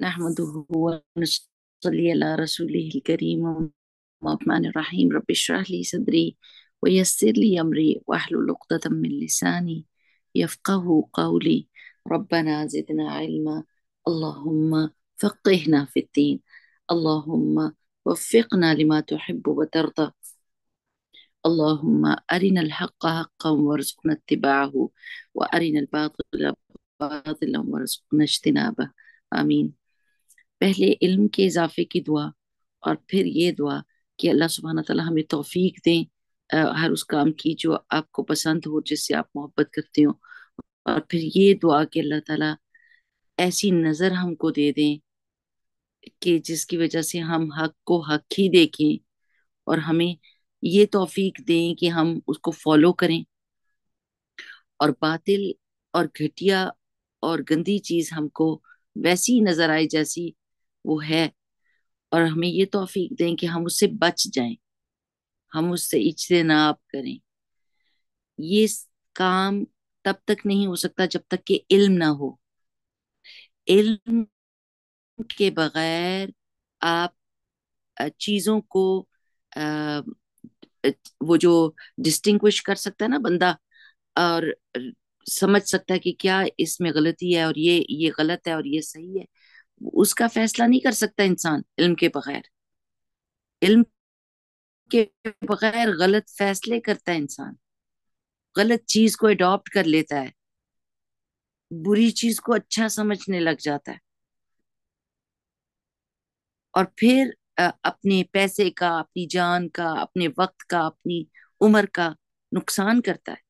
نحمده ونصلي على رسوله الكريم الرحمن الرحيم رب اشرح لي صدري ويسر لي أمري واحلل عقدة من لساني يفقه قولي ربنا زدنا علما اللهم فقهنا في الدين اللهم وفقنا لما تحب وترضى اللهم أرنا الحق حقا وارزقنا اتباعه وأرنا الباطل باطلا وارزقنا اجتنابه آمين पहले इल्म के इजाफे की दुआ और फिर ये दुआ कि अल्लाह सुबहाना तला हमें तोफीक दें हर उस काम की जो आपको पसंद हो जिससे आप मोहब्बत करते हो और फिर ये दुआ कि अल्लाह ताला ऐसी नज़र हमको दे दें कि जिसकी वजह से हम हक को हक ही देखें और हमें ये तोफीक दें कि हम उसको फॉलो करें और बातिल और घटिया और गंदी चीज़ हमको वैसी नज़र आए जैसी वो है और हमें ये तोफीक दें कि हम उससे बच जाएं हम उससे इजतनाब करें ये काम तब तक नहीं हो सकता जब तक कि इल्म ना हो इल्म के बगैर आप चीज़ों को आ, वो जो डिस्टिंग्विश कर सकता है ना बंदा और समझ सकता है कि क्या इसमें गलती है और ये ये गलत है और ये सही है उसका फैसला नहीं कर सकता इंसान इल्म के बगैर इल्म के बगैर गलत फैसले करता है इंसान गलत चीज को अडॉप्ट कर लेता है बुरी चीज को अच्छा समझने लग जाता है और फिर अपने पैसे का अपनी जान का अपने वक्त का अपनी उम्र का नुकसान करता है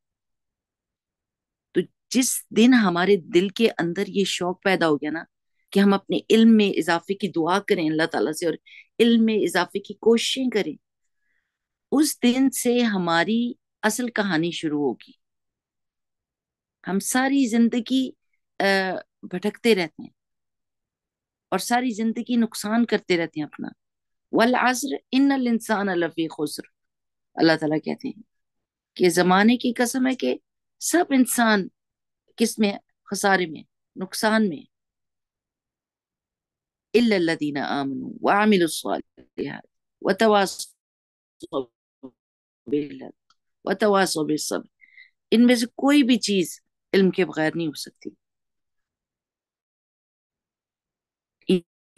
तो जिस दिन हमारे दिल के अंदर ये शौक पैदा हो गया ना कि हम अपने इल्म में इजाफे की दुआ करें अल्लाह ताला से और इल्म में इजाफे की कोशिशें करें उस दिन से हमारी असल कहानी शुरू होगी हम सारी जिंदगी भटकते रहते हैं और सारी जिंदगी नुकसान करते रहते हैं अपना वल आजर इन इंसान अलफ़ी खुसर अल्लाह ताला कहते हैं कि ज़माने की कसम है कि सब इंसान किस में खसारे में नुकसान में إلا الذين آمنوا وعملوا الصالحات वतवासो वतवासो बेसब्र इनमें से कोई भी चीज इल्म के बगैर नहीं हो सकती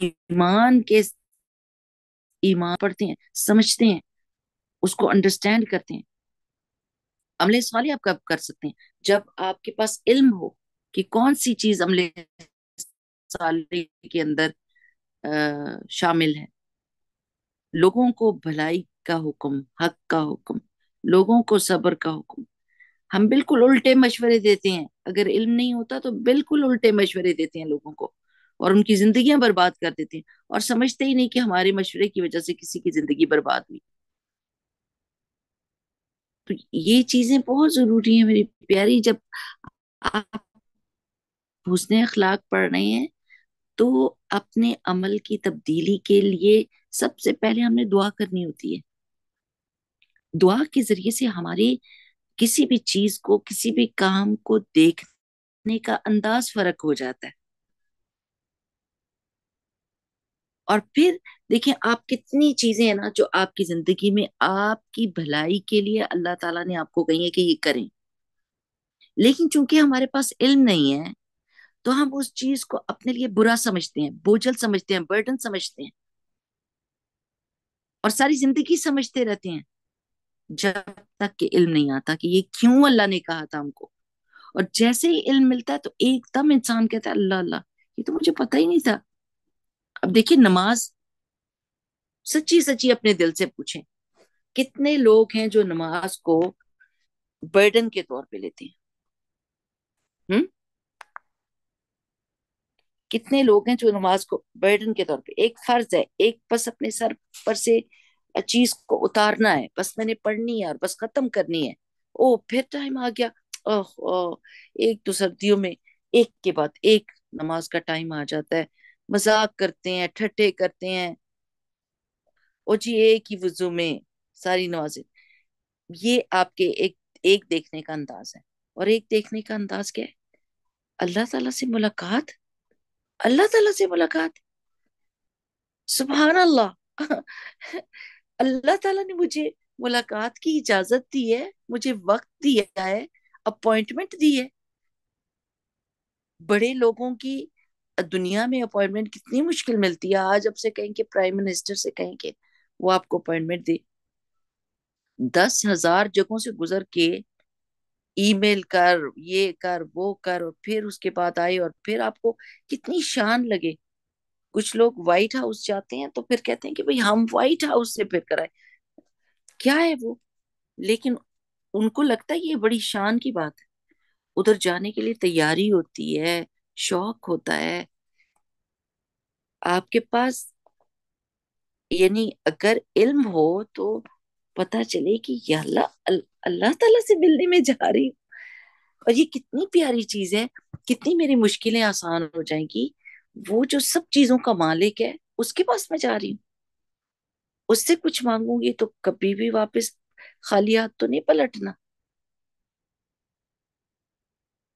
ईमान के ईमान पढ़ते हैं समझते हैं उसको अंडरस्टैंड करते हैं अमले सवाल आप कब कर सकते हैं जब आपके पास इल्म हो कि कौन सी चीज अमले साले के अंदर शामिल है लोगों को भलाई का हुक्म हक का हुक्म लोगों को सब्र का हुक्म हम बिल्कुल उल्टे मशवरे देते हैं अगर इल्म नहीं होता तो बिल्कुल उल्टे मशवरे देते हैं लोगों को और उनकी जिंदगियां बर्बाद कर देते हैं और समझते ही नहीं कि हमारे मशवरे की वजह से किसी की जिंदगी बर्बाद हुई तो ये चीजें बहुत जरूरी है मेरी प्यारी जब आप हुसन अखलाक पढ़ रहे हैं तो अपने अमल की तब्दीली के लिए सबसे पहले हमने दुआ करनी होती है दुआ के जरिए से हमारे किसी भी चीज को किसी भी काम को देखने का अंदाज फर्क हो जाता है और फिर देखिए आप कितनी चीजें हैं ना जो आपकी जिंदगी में आपकी भलाई के लिए अल्लाह ताला ने आपको कही है कि ये करें लेकिन चूंकि हमारे पास इल्म नहीं है तो हम उस चीज को अपने लिए बुरा समझते हैं बोझल समझते हैं बर्डन समझते हैं और सारी जिंदगी समझते रहते हैं जब तक कि इल्म नहीं आता कि ये क्यों अल्लाह ने कहा था हमको और जैसे ही इल्म मिलता है तो एकदम इंसान कहता है अल्लाह अल्लाह ये तो मुझे पता ही नहीं था अब देखिए नमाज सच्ची सच्ची अपने दिल से पूछे कितने लोग हैं जो नमाज को बर्डन के तौर पे लेते हैं हम्म कितने लोग हैं जो नमाज को बर्डन के तौर पे एक फर्ज है एक बस अपने सर पर से चीज को उतारना है बस मैंने पढ़नी है और बस खत्म करनी है ओ फिर टाइम आ गया ओह ओह एक तो सर्दियों में एक के बाद एक नमाज का टाइम आ जाता है मजाक करते हैं ठट्ठे करते हैं ओ जी एक ही वजू में सारी नमाजें ये आपके एक एक देखने का अंदाज है और एक देखने का अंदाज क्या है अल्लाह ताला से मुलाकात अल्लाह ताला से मुलाकात सुबहान अल्लाह अल्लाह ताला ने मुझे मुलाकात की इजाजत दी है मुझे वक्त दिया है अपॉइंटमेंट दी है बड़े लोगों की दुनिया में अपॉइंटमेंट कितनी मुश्किल मिलती है आज आपसे कि प्राइम मिनिस्टर से कहेंगे वो आपको अपॉइंटमेंट दे दस हजार जगहों से गुजर के ईमेल कर ये कर वो कर और फिर उसके बाद आए और फिर आपको कितनी शान लगे कुछ लोग व्हाइट हाउस जाते हैं तो फिर कहते हैं कि भाई हम व्हाइट हाउस से फिर कराए क्या है वो लेकिन उनको लगता है ये बड़ी शान की बात है उधर जाने के लिए तैयारी होती है शौक होता है आपके पास यानी अगर इल्म हो तो पता चले कि अल्लाह अल्लाह ताला से मिलने में जा रही हूँ और ये कितनी प्यारी चीज है कितनी मेरी मुश्किलें आसान हो जाएंगी वो जो सब चीजों का मालिक है उसके पास मैं जा रही हूँ उससे कुछ मांगूंगी तो कभी भी वापस खाली हाथ तो नहीं पलटना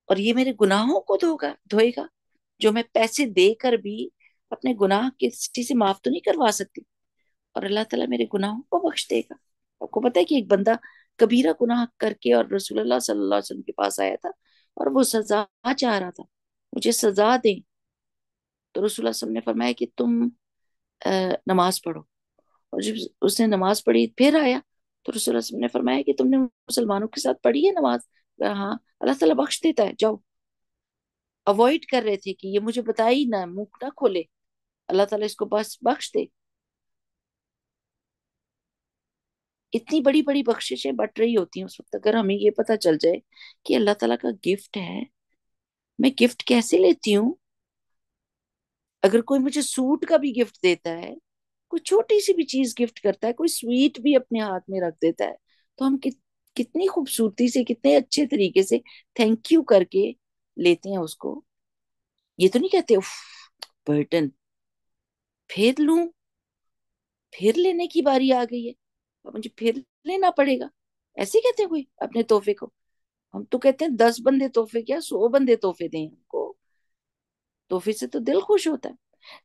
और ये मेरे गुनाहों को धोगा धोएगा जो मैं पैसे देकर भी अपने गुनाह किसी से माफ तो नहीं करवा सकती और अल्लाह ताला मेरे गुनाहों को बख्श देगा आपको पता है कि एक बंदा कबीरा गुनाह करके और रसूलुल्लाह सल्लल्लाहु अलैहि वसल्लम के पास आया था और वो सजा चाह रहा था मुझे सजा दें तो रसूल ने फरमाया कि तुम नमाज पढ़ो और जब उसने नमाज पढ़ी फिर आया तो रसूल ने फरमाया कि तुमने मुसलमानों के साथ पढ़ी है नमाज हाँ अल्लाह तला बख्श देता है जाओ अवॉइड कर रहे थे कि ये मुझे बताई ना मुख ना खोले अल्लाह ताला इसको बस बख्श दे इतनी बड़ी बड़ी बख्शिशें बट रही होती हैं उस वक्त अगर हमें ये पता चल जाए कि अल्लाह ताला का गिफ्ट है मैं गिफ्ट कैसे लेती हूँ अगर कोई मुझे सूट का भी गिफ्ट देता है कोई छोटी सी भी चीज गिफ्ट करता है कोई स्वीट भी अपने हाथ में रख देता है तो हम कि, कितनी खूबसूरती से कितने अच्छे तरीके से थैंक यू करके लेते हैं उसको ये तो नहीं कहते बर्टन फिर लू फिर लेने की बारी आ गई है मुझे फिर लेना पड़ेगा ऐसे कहते हैं कोई अपने तोहफे को हम तो कहते हैं दस बंदे तोहफे क्या सौ बंदे तोहफे दें हमको तोहफे से तो दिल खुश होता है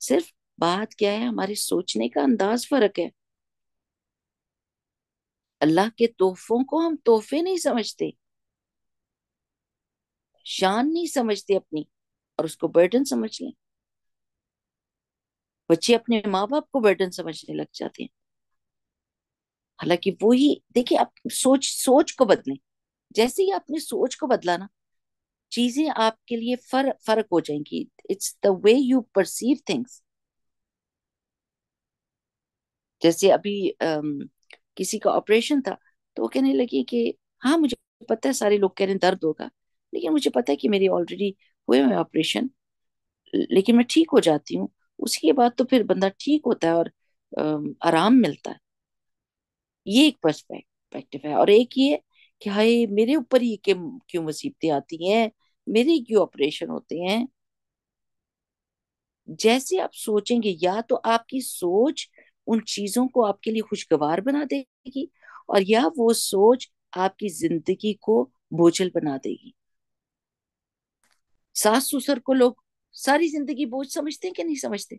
सिर्फ बात क्या है हमारे सोचने का अंदाज फर्क है अल्लाह के तोहफों को हम तोहफे नहीं समझते शान नहीं समझते अपनी और उसको बर्डन समझ लें बच्चे अपने माँ बाप को बर्डन समझने लग जाते हैं हालांकि वो ही देखिए आप सोच सोच को बदलें जैसे ही आपने सोच को बदला ना चीजें आपके लिए फर, फर्क हो जाएंगी it's the way you perceive things जैसे अभी अम, किसी का ऑपरेशन था तो वो कहने लगी कि हाँ मुझे पता है सारे लोग कह रहे हैं दर्द होगा लेकिन मुझे पता है कि मेरी ऑलरेडी हुए हुए ऑपरेशन लेकिन मैं ठीक हो जाती हूँ उसके बाद तो फिर बंदा ठीक होता है और आराम मिलता है ये एक पर्सपेक्टिव है और एक ये कि हाय मेरे ऊपर ये क्यों मुसीबतें आती हैं मेरे क्यों ऑपरेशन होते हैं जैसे आप सोचेंगे या तो आपकी सोच उन चीजों को आपके लिए खुशगवार बना देगी और या वो सोच आपकी जिंदगी को बोझल बना देगी सास ससुर को लोग सारी जिंदगी बोझ समझते हैं कि नहीं समझते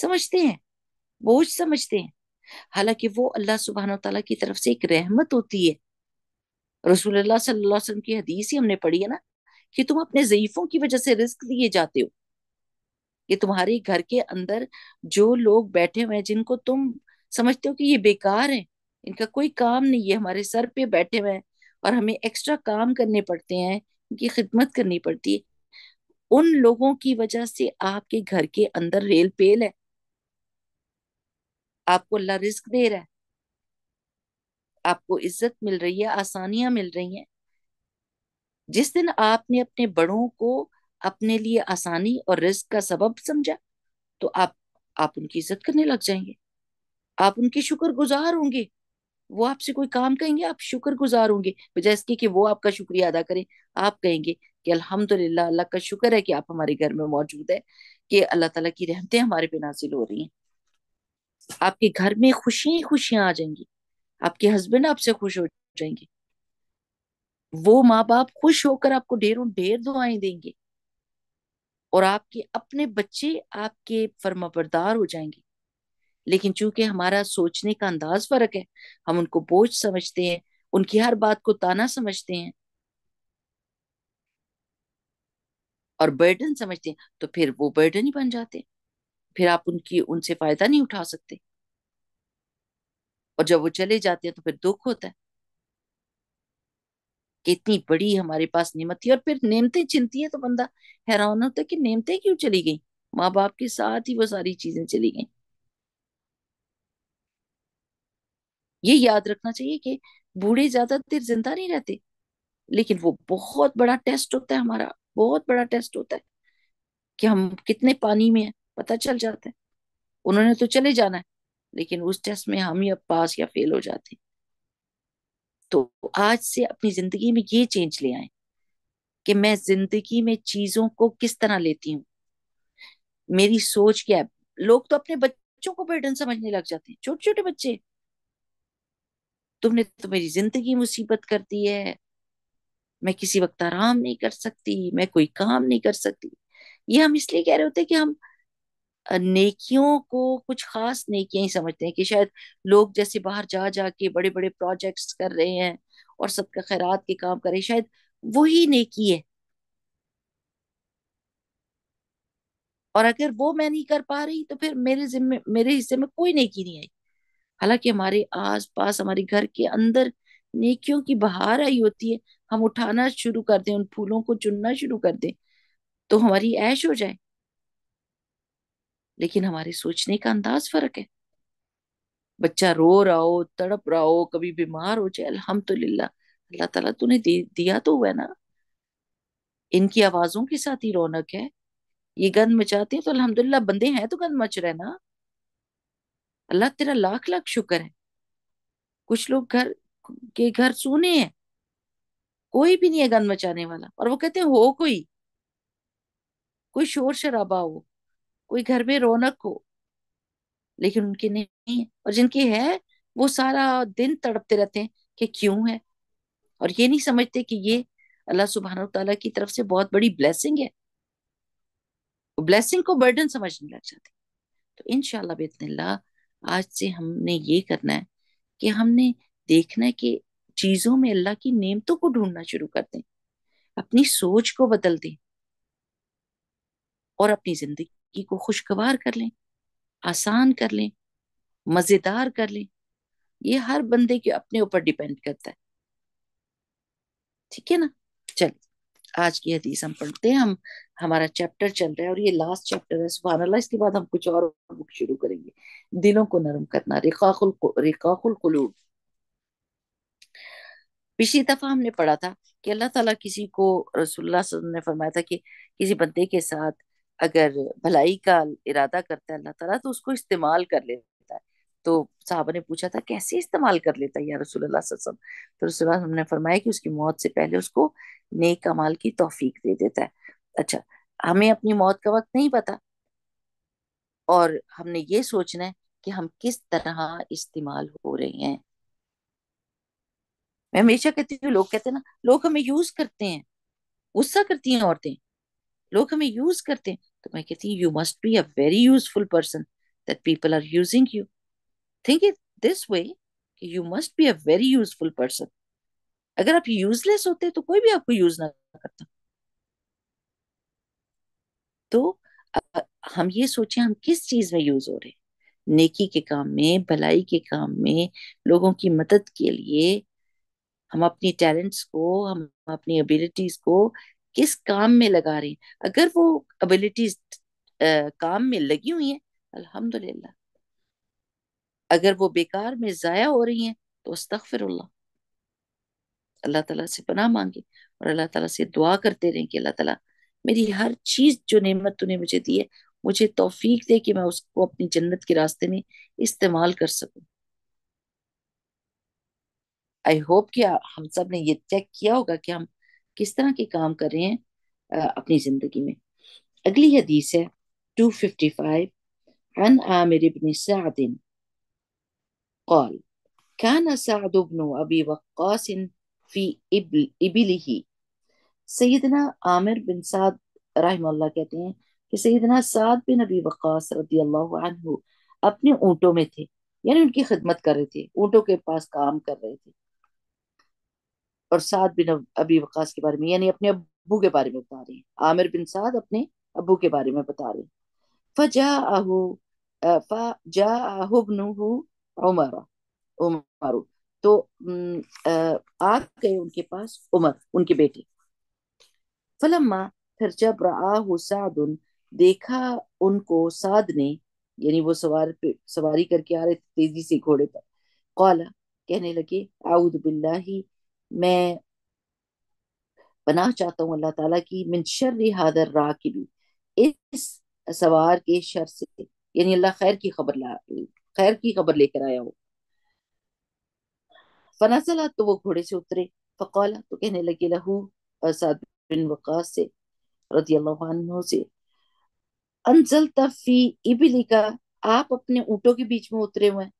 समझते हैं बोझ समझते हैं हालांकि वो अल्लाह सुबहान तला की तरफ से एक रहमत होती है रसूल सल्लाम की हदीस ही हमने पढ़ी है ना कि तुम अपने ज़यीफ़ों की वजह से रिस्क दिए जाते हो कि तुम्हारे घर के अंदर जो लोग बैठे हुए हैं जिनको तुम समझते हो कि ये बेकार हैं इनका कोई काम नहीं है हमारे सर पे बैठे हुए हैं और हमें एक्स्ट्रा काम करने पड़ते हैं इनकी खिदमत करनी पड़ती है उन लोगों की वजह से आपके घर के अंदर रेल पेल है आपको अल्लाह रिस्क दे रहा है आपको इज्जत मिल रही है आसानियां मिल रही हैं जिस दिन आपने अपने बड़ों को अपने लिए आसानी और रिस्क का सबब समझा तो आप आप उनकी इज्जत करने लग जाएंगे आप उनके शुक्र गुजार होंगे वो आपसे कोई काम कहेंगे आप शुक्र गुजार होंगे बजाय इसके कि वो आपका शुक्रिया अदा करें आप कहेंगे कि अल्हम्दुलिल्लाह अल्लाह का शुक्र है कि आप हमारे घर में मौजूद है कि अल्लाह ताला की रहमतें हमारे पे नाजिल हो रही हैं आपके घर में खुशी खुशियां आ जाएंगी आपके हस्बैंड आपसे खुश हो जाएंगे वो माँ बाप खुश होकर आपको ढेरों ढेर दुआएं देंगे और आपके अपने बच्चे आपके फर्माबरदार हो जाएंगे लेकिन चूंकि हमारा सोचने का अंदाज फर्क है हम उनको बोझ समझते हैं उनकी हर बात को ताना समझते हैं और बर्डन समझते हैं तो फिर वो बर्डन ही बन जाते हैं फिर आप उनकी उनसे फायदा नहीं उठा सकते और जब वो चले जाते हैं तो फिर दुख होता है कि इतनी बड़ी हमारे पास नेमत थी और फिर नेमतें चिंती है तो बंदा हैरान होता है कि नेमतें क्यों चली गई माँ बाप के साथ ही वो सारी चीजें चली गई ये याद रखना चाहिए कि बूढ़े ज्यादा देर जिंदा नहीं रहते लेकिन वो बहुत बड़ा टेस्ट होता है हमारा बहुत बड़ा टेस्ट होता है कि हम कितने पानी में हैं पता चल जाता है उन्होंने तो चले जाना है लेकिन उस टेस्ट में हम ही अब पास या फेल हो जाते हैं तो आज से अपनी जिंदगी में ये चेंज ले आए कि मैं जिंदगी में चीजों को किस तरह लेती हूँ मेरी सोच क्या है लोग तो अपने बच्चों को बर्डन समझने लग जाते हैं छोटे छोटे बच्चे तुमने तो मेरी जिंदगी मुसीबत कर दी है मैं किसी वक्त आराम नहीं कर सकती मैं कोई काम नहीं कर सकती ये हम इसलिए कह रहे होते कि हम नेकियों को कुछ खास नेकियां ही समझते हैं कि शायद लोग जैसे बाहर जा जा के बड़े बड़े प्रोजेक्ट्स कर रहे हैं और सबका खैरात के काम कर रहे हैं शायद वही नेकी है और अगर वो मैं नहीं कर पा रही तो फिर मेरे जिम्मे मेरे हिस्से में कोई नेकी नहीं आई हालांकि हमारे आस पास हमारे घर के अंदर नेकियों की बहार आई होती है हम उठाना शुरू कर दें उन फूलों को चुनना शुरू कर दें तो हमारी ऐश हो जाए लेकिन हमारे सोचने का अंदाज फर्क है बच्चा रो रहा हो तड़प रहा हो कभी बीमार हो जाए अल्हम्दुलिल्लाह अल्लाह ताला तूने दिया तो हुआ ना इनकी आवाजों के साथ ही रौनक है ये गंद मचाते हैं तो अल्हम्दुलिल्लाह बंदे हैं तो गंद मच रहे ना अल्लाह तेरा लाख लाख शुक्र है कुछ लोग घर के घर सोने हैं कोई भी नहीं है गंद मचाने वाला और वो कहते हैं हो कोई कोई शोर शराबा हो कोई घर में रौनक हो लेकिन उनकी नहीं है और जिनकी है वो सारा दिन तड़पते रहते हैं कि क्यों है और ये नहीं समझते कि ये अल्लाह सुबहान तला की तरफ से बहुत बड़ी ब्लेसिंग है ब्लेसिंग को बर्डन समझने लग जाते तो इनशाला बेतनल्ला आज से हमने ये करना है कि हमने देखना है कि चीजों में अल्लाह की नेमतों को ढूंढना शुरू कर दें अपनी सोच को बदल दें और अपनी जिंदगी ज़िंदगी को खुशगवार कर लें आसान कर लें मज़ेदार कर लें ये हर बंदे के अपने ऊपर डिपेंड करता है ठीक है ना चल आज की हदीस हम पढ़ते हैं हम हमारा चैप्टर चल रहा है और ये लास्ट चैप्टर है सुबह अल्लाह इसके बाद हम कुछ और बुक शुरू करेंगे दिलों को नरम करना रिकाकुल रिकाकुल कुलूब पिछली दफा हमने पढ़ा था कि अल्लाह ताला किसी को रसुल्ला ने फरमाया था कि किसी बंदे के साथ अगर भलाई का इरादा करता है अल्लाह ताला तो उसको इस्तेमाल कर लेता है तो साहब ने पूछा था कैसे इस्तेमाल कर लेता है या रसूल अल्लाह वसल्लम तो रसूल हमने फरमाया कि उसकी मौत से पहले उसको नेक अमाल की तोफीक दे देता है अच्छा हमें अपनी मौत का वक्त नहीं पता और हमने ये सोचना है कि हम किस तरह इस्तेमाल हो रहे हैं मैं हमेशा कहती हूँ लोग कहते हैं ना लोग हमें यूज करते हैं गुस्सा करती हैं औरतें लोग हमें यूज करते हैं तो मैं कहती हूँ you must be a very useful person that people are using you think it this way you must be a very useful person अगर आप यूजलेस होते तो कोई भी आपको यूज ना करता तो हम ये सोचें हम किस चीज में यूज हो रहे हैं नेकी के काम में भलाई के काम में लोगों की मदद के लिए हम अपनी टैलेंट्स को हम अपनी एबिलिटीज को किस काम में लगा रहे हैं अगर वो एबिलिटीज काम में लगी हुई हैं अल्हम्दुलिल्लाह अगर वो बेकार में ज़ाया हो रही हैं तो अस्तफिर अल्लाह ताला से पनाह मांगे और अल्लाह ताला से दुआ करते रहें कि अल्लाह ताला मेरी हर चीज़ जो नेमत तूने मुझे दी है मुझे तोफीक दे कि मैं उसको अपनी जन्नत के रास्ते में इस्तेमाल कर सकूं आई होप कि हम सब ने ये चेक किया होगा कि हम किस तरह के काम कर रहे हैं अपनी जिंदगी में अगली हदीस है 255 عن عامر بن سعد قال كان سعد بن ابي وقاص في ابله سيدنا عامر بن سعد साद الله कहते हैं कि سيدنا سعد بن ابي وقاص رضي الله عنه अपने ऊंटों में थे यानी उनकी खिदमत कर रहे थे ऊंटों के पास काम कर रहे थे और साद बिन अबी वकास के बारे में यानी अपने अबू के बारे में बता रहे हैं आमिर बिन साद अपने अबू के बारे में बता रहे हैं फजा फजा उमर तो आ गए उनके पास उमर उनके बेटे फलम्मा फिर जब साद उन देखा उनको साद ने यानी वो सवार पे सवारी करके आ रहे थे तेजी से घोड़े पर कौला कहने लगे आउद बिल्लाही मैं पनाह चाहता हूँ अल्लाह ताला की मिन शर्री हादर राह की भी इस सवार के शर से यानी अल्लाह खैर की खबर ला खैर की खबर लेकर आया हो फनासला तो वो घोड़े से उतरे फ़कौला तो कहने लगे लहू असाद बिन वक़ास से रजी अल्लाह से अंजल तफी इबली का आप अपने ऊँटों के बीच में उतरे हुए हैं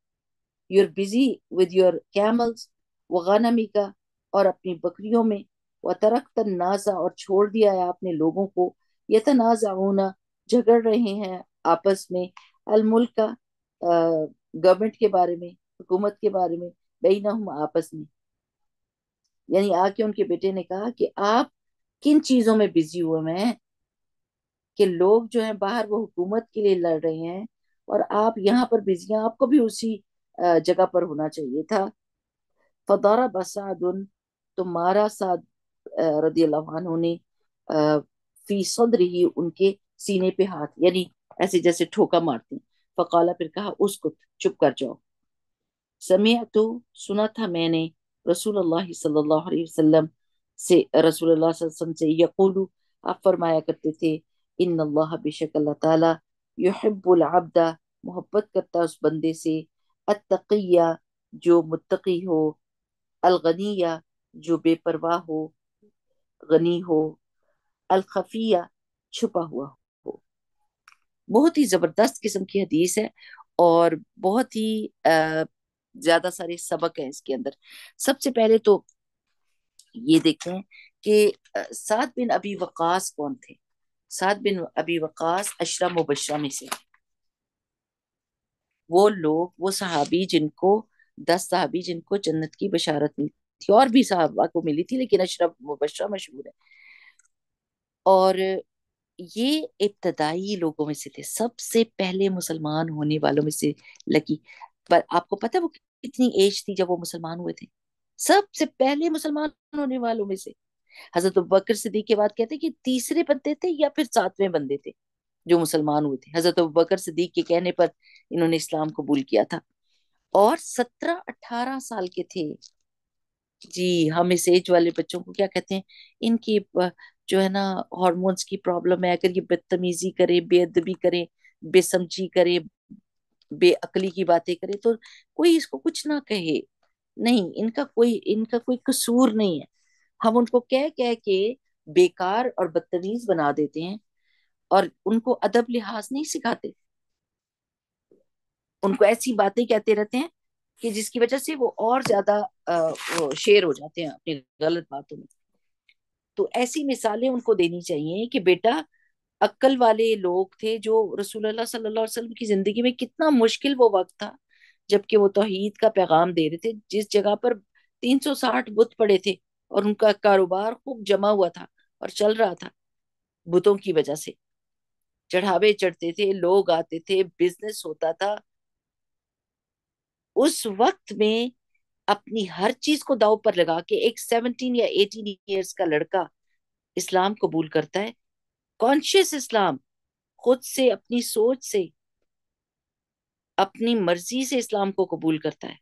you're busy with your camels वगानमी का और अपनी बकरियों में व तरक तनाजा और छोड़ दिया है आपने लोगों को ये होना झगड़ रहे हैं आपस में अलमुल्क का गवर्नमेंट के बारे में हुकूमत के बारे में बेना हम आपस में यानी आके उनके बेटे ने कहा कि आप किन चीजों में बिजी हुए हैं कि लोग जो हैं बाहर वो हुकूमत के लिए लड़ रहे हैं और आप यहाँ पर बिजी हैं आपको भी उसी जगह पर होना चाहिए था फदारा बसादुन तो मारा साद रदी अल्लाह ने फी रही उनके सीने पे हाथ यानी ऐसे जैसे ठोका मारती फकाला फिर कहा उसको चुप कर जाओ समय तो सुना था मैंने रसूल अल्लाह सल्लल्लाहु अलैहि वसल्लम से रसूल अल्लाह वसल्लम से यकूलु आप फरमाया करते थे इन अल्लाह बेशक अल्लाह ताला युहिब्बुल अब्दा मोहब्बत करता उस बंदे से अत्तकिया जो मुत्तकी हो अलगनिया जो बेपरवाह हो गनी हो अलखफिया छुपा हुआ हो बहुत ही ज़बरदस्त किस्म की हदीस है और बहुत ही ज़्यादा सारे सबक हैं इसके अंदर सबसे पहले तो ये देखें कि सात बिन अबी वकास कौन थे सात बिन अबी वकास अशरा मुबशरा में से वो लोग वो सहाबी जिनको दस सहाबी जिनको जन्नत की बशारत मिली थी और भी साहबा को मिली थी लेकिन अशरफ मुबशरा मशहूर है और ये इब्तदाई लोगों में से थे सबसे पहले मुसलमान होने वालों में से लकी पर आपको पता है वो कितनी एज थी जब वो मुसलमान हुए थे सबसे पहले मुसलमान होने वालों में से हजरत बकर सिद्दीक के बाद कहते हैं कि तीसरे बंदे थे या फिर सातवें बंदे थे जो मुसलमान हुए थे हजरत बकर सिद्दीक के कहने पर इन्होंने इस्लाम कबूल किया था और सत्रह अठारह साल के थे जी हम इस एज वाले बच्चों को क्या कहते हैं इनकी जो है ना हॉर्मोन्स की प्रॉब्लम है अगर ये बदतमीजी करे बेअदबी करे बेसमझी करे बेअकली की बातें करे तो कोई इसको कुछ ना कहे नहीं इनका कोई इनका कोई कसूर नहीं है हम उनको कह कह के बेकार और बदतमीज बना देते हैं और उनको अदब लिहाज नहीं सिखाते उनको ऐसी बातें कहते रहते हैं कि जिसकी वजह से वो और ज्यादा शेयर हो जाते हैं अपनी गलत बातों में तो ऐसी मिसालें उनको देनी चाहिए कि बेटा अक्ल वाले लोग थे जो रसूल वसल्लम की जिंदगी में कितना मुश्किल वो वक्त था जबकि वो तोहहीद का पैगाम दे रहे थे जिस जगह पर 360 बुत पड़े थे और उनका कारोबार खूब जमा हुआ था और चल रहा था बुतों की वजह से चढ़ावे चढ़ते थे लोग आते थे बिजनेस होता था उस वक्त में अपनी हर चीज को दाव पर लगा के एक सेवनटीन या एटीन ईयर्स का लड़का इस्लाम कबूल करता है कॉन्शियस इस्लाम खुद से अपनी सोच से अपनी मर्जी से इस्लाम को कबूल करता है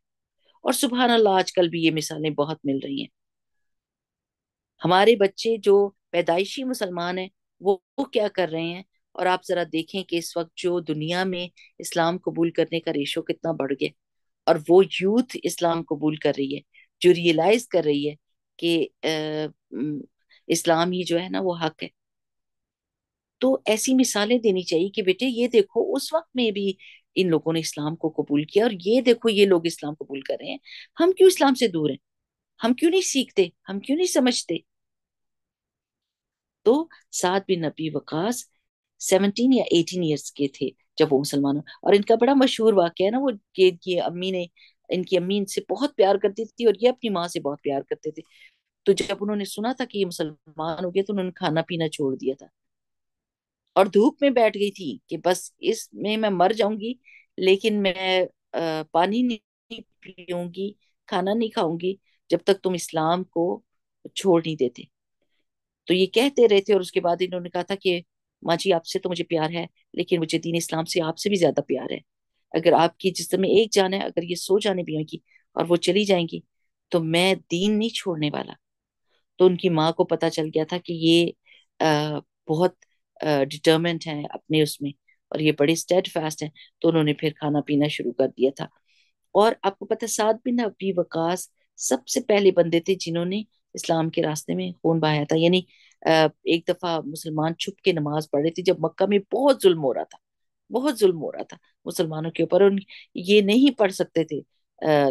और सुबहान अल्लाह आजकल भी ये मिसालें बहुत मिल रही हैं हमारे बच्चे जो पैदाइशी मुसलमान हैं वो, वो क्या कर रहे हैं और आप जरा देखें कि इस वक्त जो दुनिया में इस्लाम कबूल करने का रेशो कितना बढ़ गया और वो यूथ इस्लाम कबूल कर रही है जो रियलाइज कर रही है कि इस्लाम ही जो है ना वो हक है तो ऐसी मिसालें देनी चाहिए कि बेटे ये देखो उस वक्त में भी इन लोगों ने इस्लाम को कबूल किया और ये देखो ये लोग इस्लाम कबूल कर रहे हैं हम क्यों इस्लाम से दूर हैं हम क्यों नहीं सीखते हम क्यों नहीं समझते तो सात बिन नबी वकास सेवनटीन या एटीन ईयर्स के थे जब वो मुसलमान और इनका बड़ा मशहूर वाक्य है ना वो ये इनकी अम्मी ने इनकी अम्मी इनसे बहुत प्यार करती थी और ये अपनी माँ से बहुत प्यार करते थे तो जब उन्होंने सुना था कि ये मुसलमान हो गया तो उन्होंने खाना पीना छोड़ दिया था और धूप में बैठ गई थी कि बस इसमें मैं मर जाऊंगी लेकिन मैं आ, पानी नहीं पीऊंगी खाना नहीं खाऊंगी जब तक तुम इस्लाम को छोड़ नहीं देते तो ये कहते रहे थे और उसके बाद इन्होंने कहा था कि माँ जी आपसे तो मुझे प्यार है लेकिन मुझे दीन इस्लाम से आपसे भी ज्यादा प्यार है अगर आपकी जिस समय एक जान है अगर ये सो जाने भी होंगी और वो चली जाएंगी तो मैं दीन नहीं छोड़ने वाला तो उनकी माँ को पता चल गया था कि ये आ, बहुत डिटर्मेंट है अपने उसमें और ये बड़े स्टेड फास्ट है तो उन्होंने फिर खाना पीना शुरू कर दिया था और आपको पता सात बिन अबी वकास सबसे पहले बंदे थे जिन्होंने इस्लाम के रास्ते में खून बहाया था यानी एक दफ़ा मुसलमान छुप के नमाज पढ़ रहे थे जब मक्का में बहुत जुल्म हो रहा था बहुत जुल्म हो रहा था मुसलमानों के ऊपर उन ये नहीं पढ़ सकते थे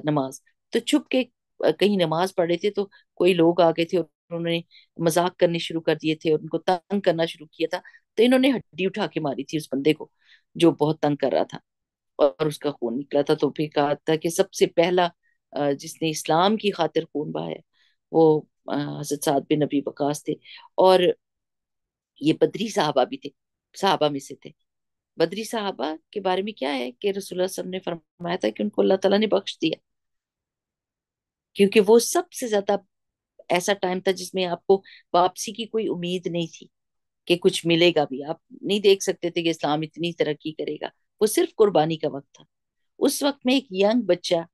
नमाज तो छुप के कहीं नमाज पढ़ रहे थे तो कोई लोग आ गए थे और उन्होंने मजाक करने शुरू कर दिए थे और उनको तंग करना शुरू किया था तो इन्होंने हड्डी उठा के मारी थी उस बंदे को जो बहुत तंग कर रहा था और उसका खून निकला था तो फिर कहा था कि सबसे पहला जिसने इस्लाम की खातिर खून बहाया वो हजरत साद बिन नबी बकास थे और ये बद्री साहबा भी थे साहबा में से थे बद्री साहबा के बारे में क्या है कि रसुल्ला सब ने फरमाया था कि उनको अल्लाह तला ने बख्श दिया क्योंकि वो सबसे ज्यादा ऐसा टाइम था जिसमें आपको वापसी की कोई उम्मीद नहीं थी कि कुछ मिलेगा भी आप नहीं देख सकते थे कि इस्लाम इतनी तरक्की करेगा वो सिर्फ कुर्बानी का वक्त था उस वक्त में एक यंग बच्चा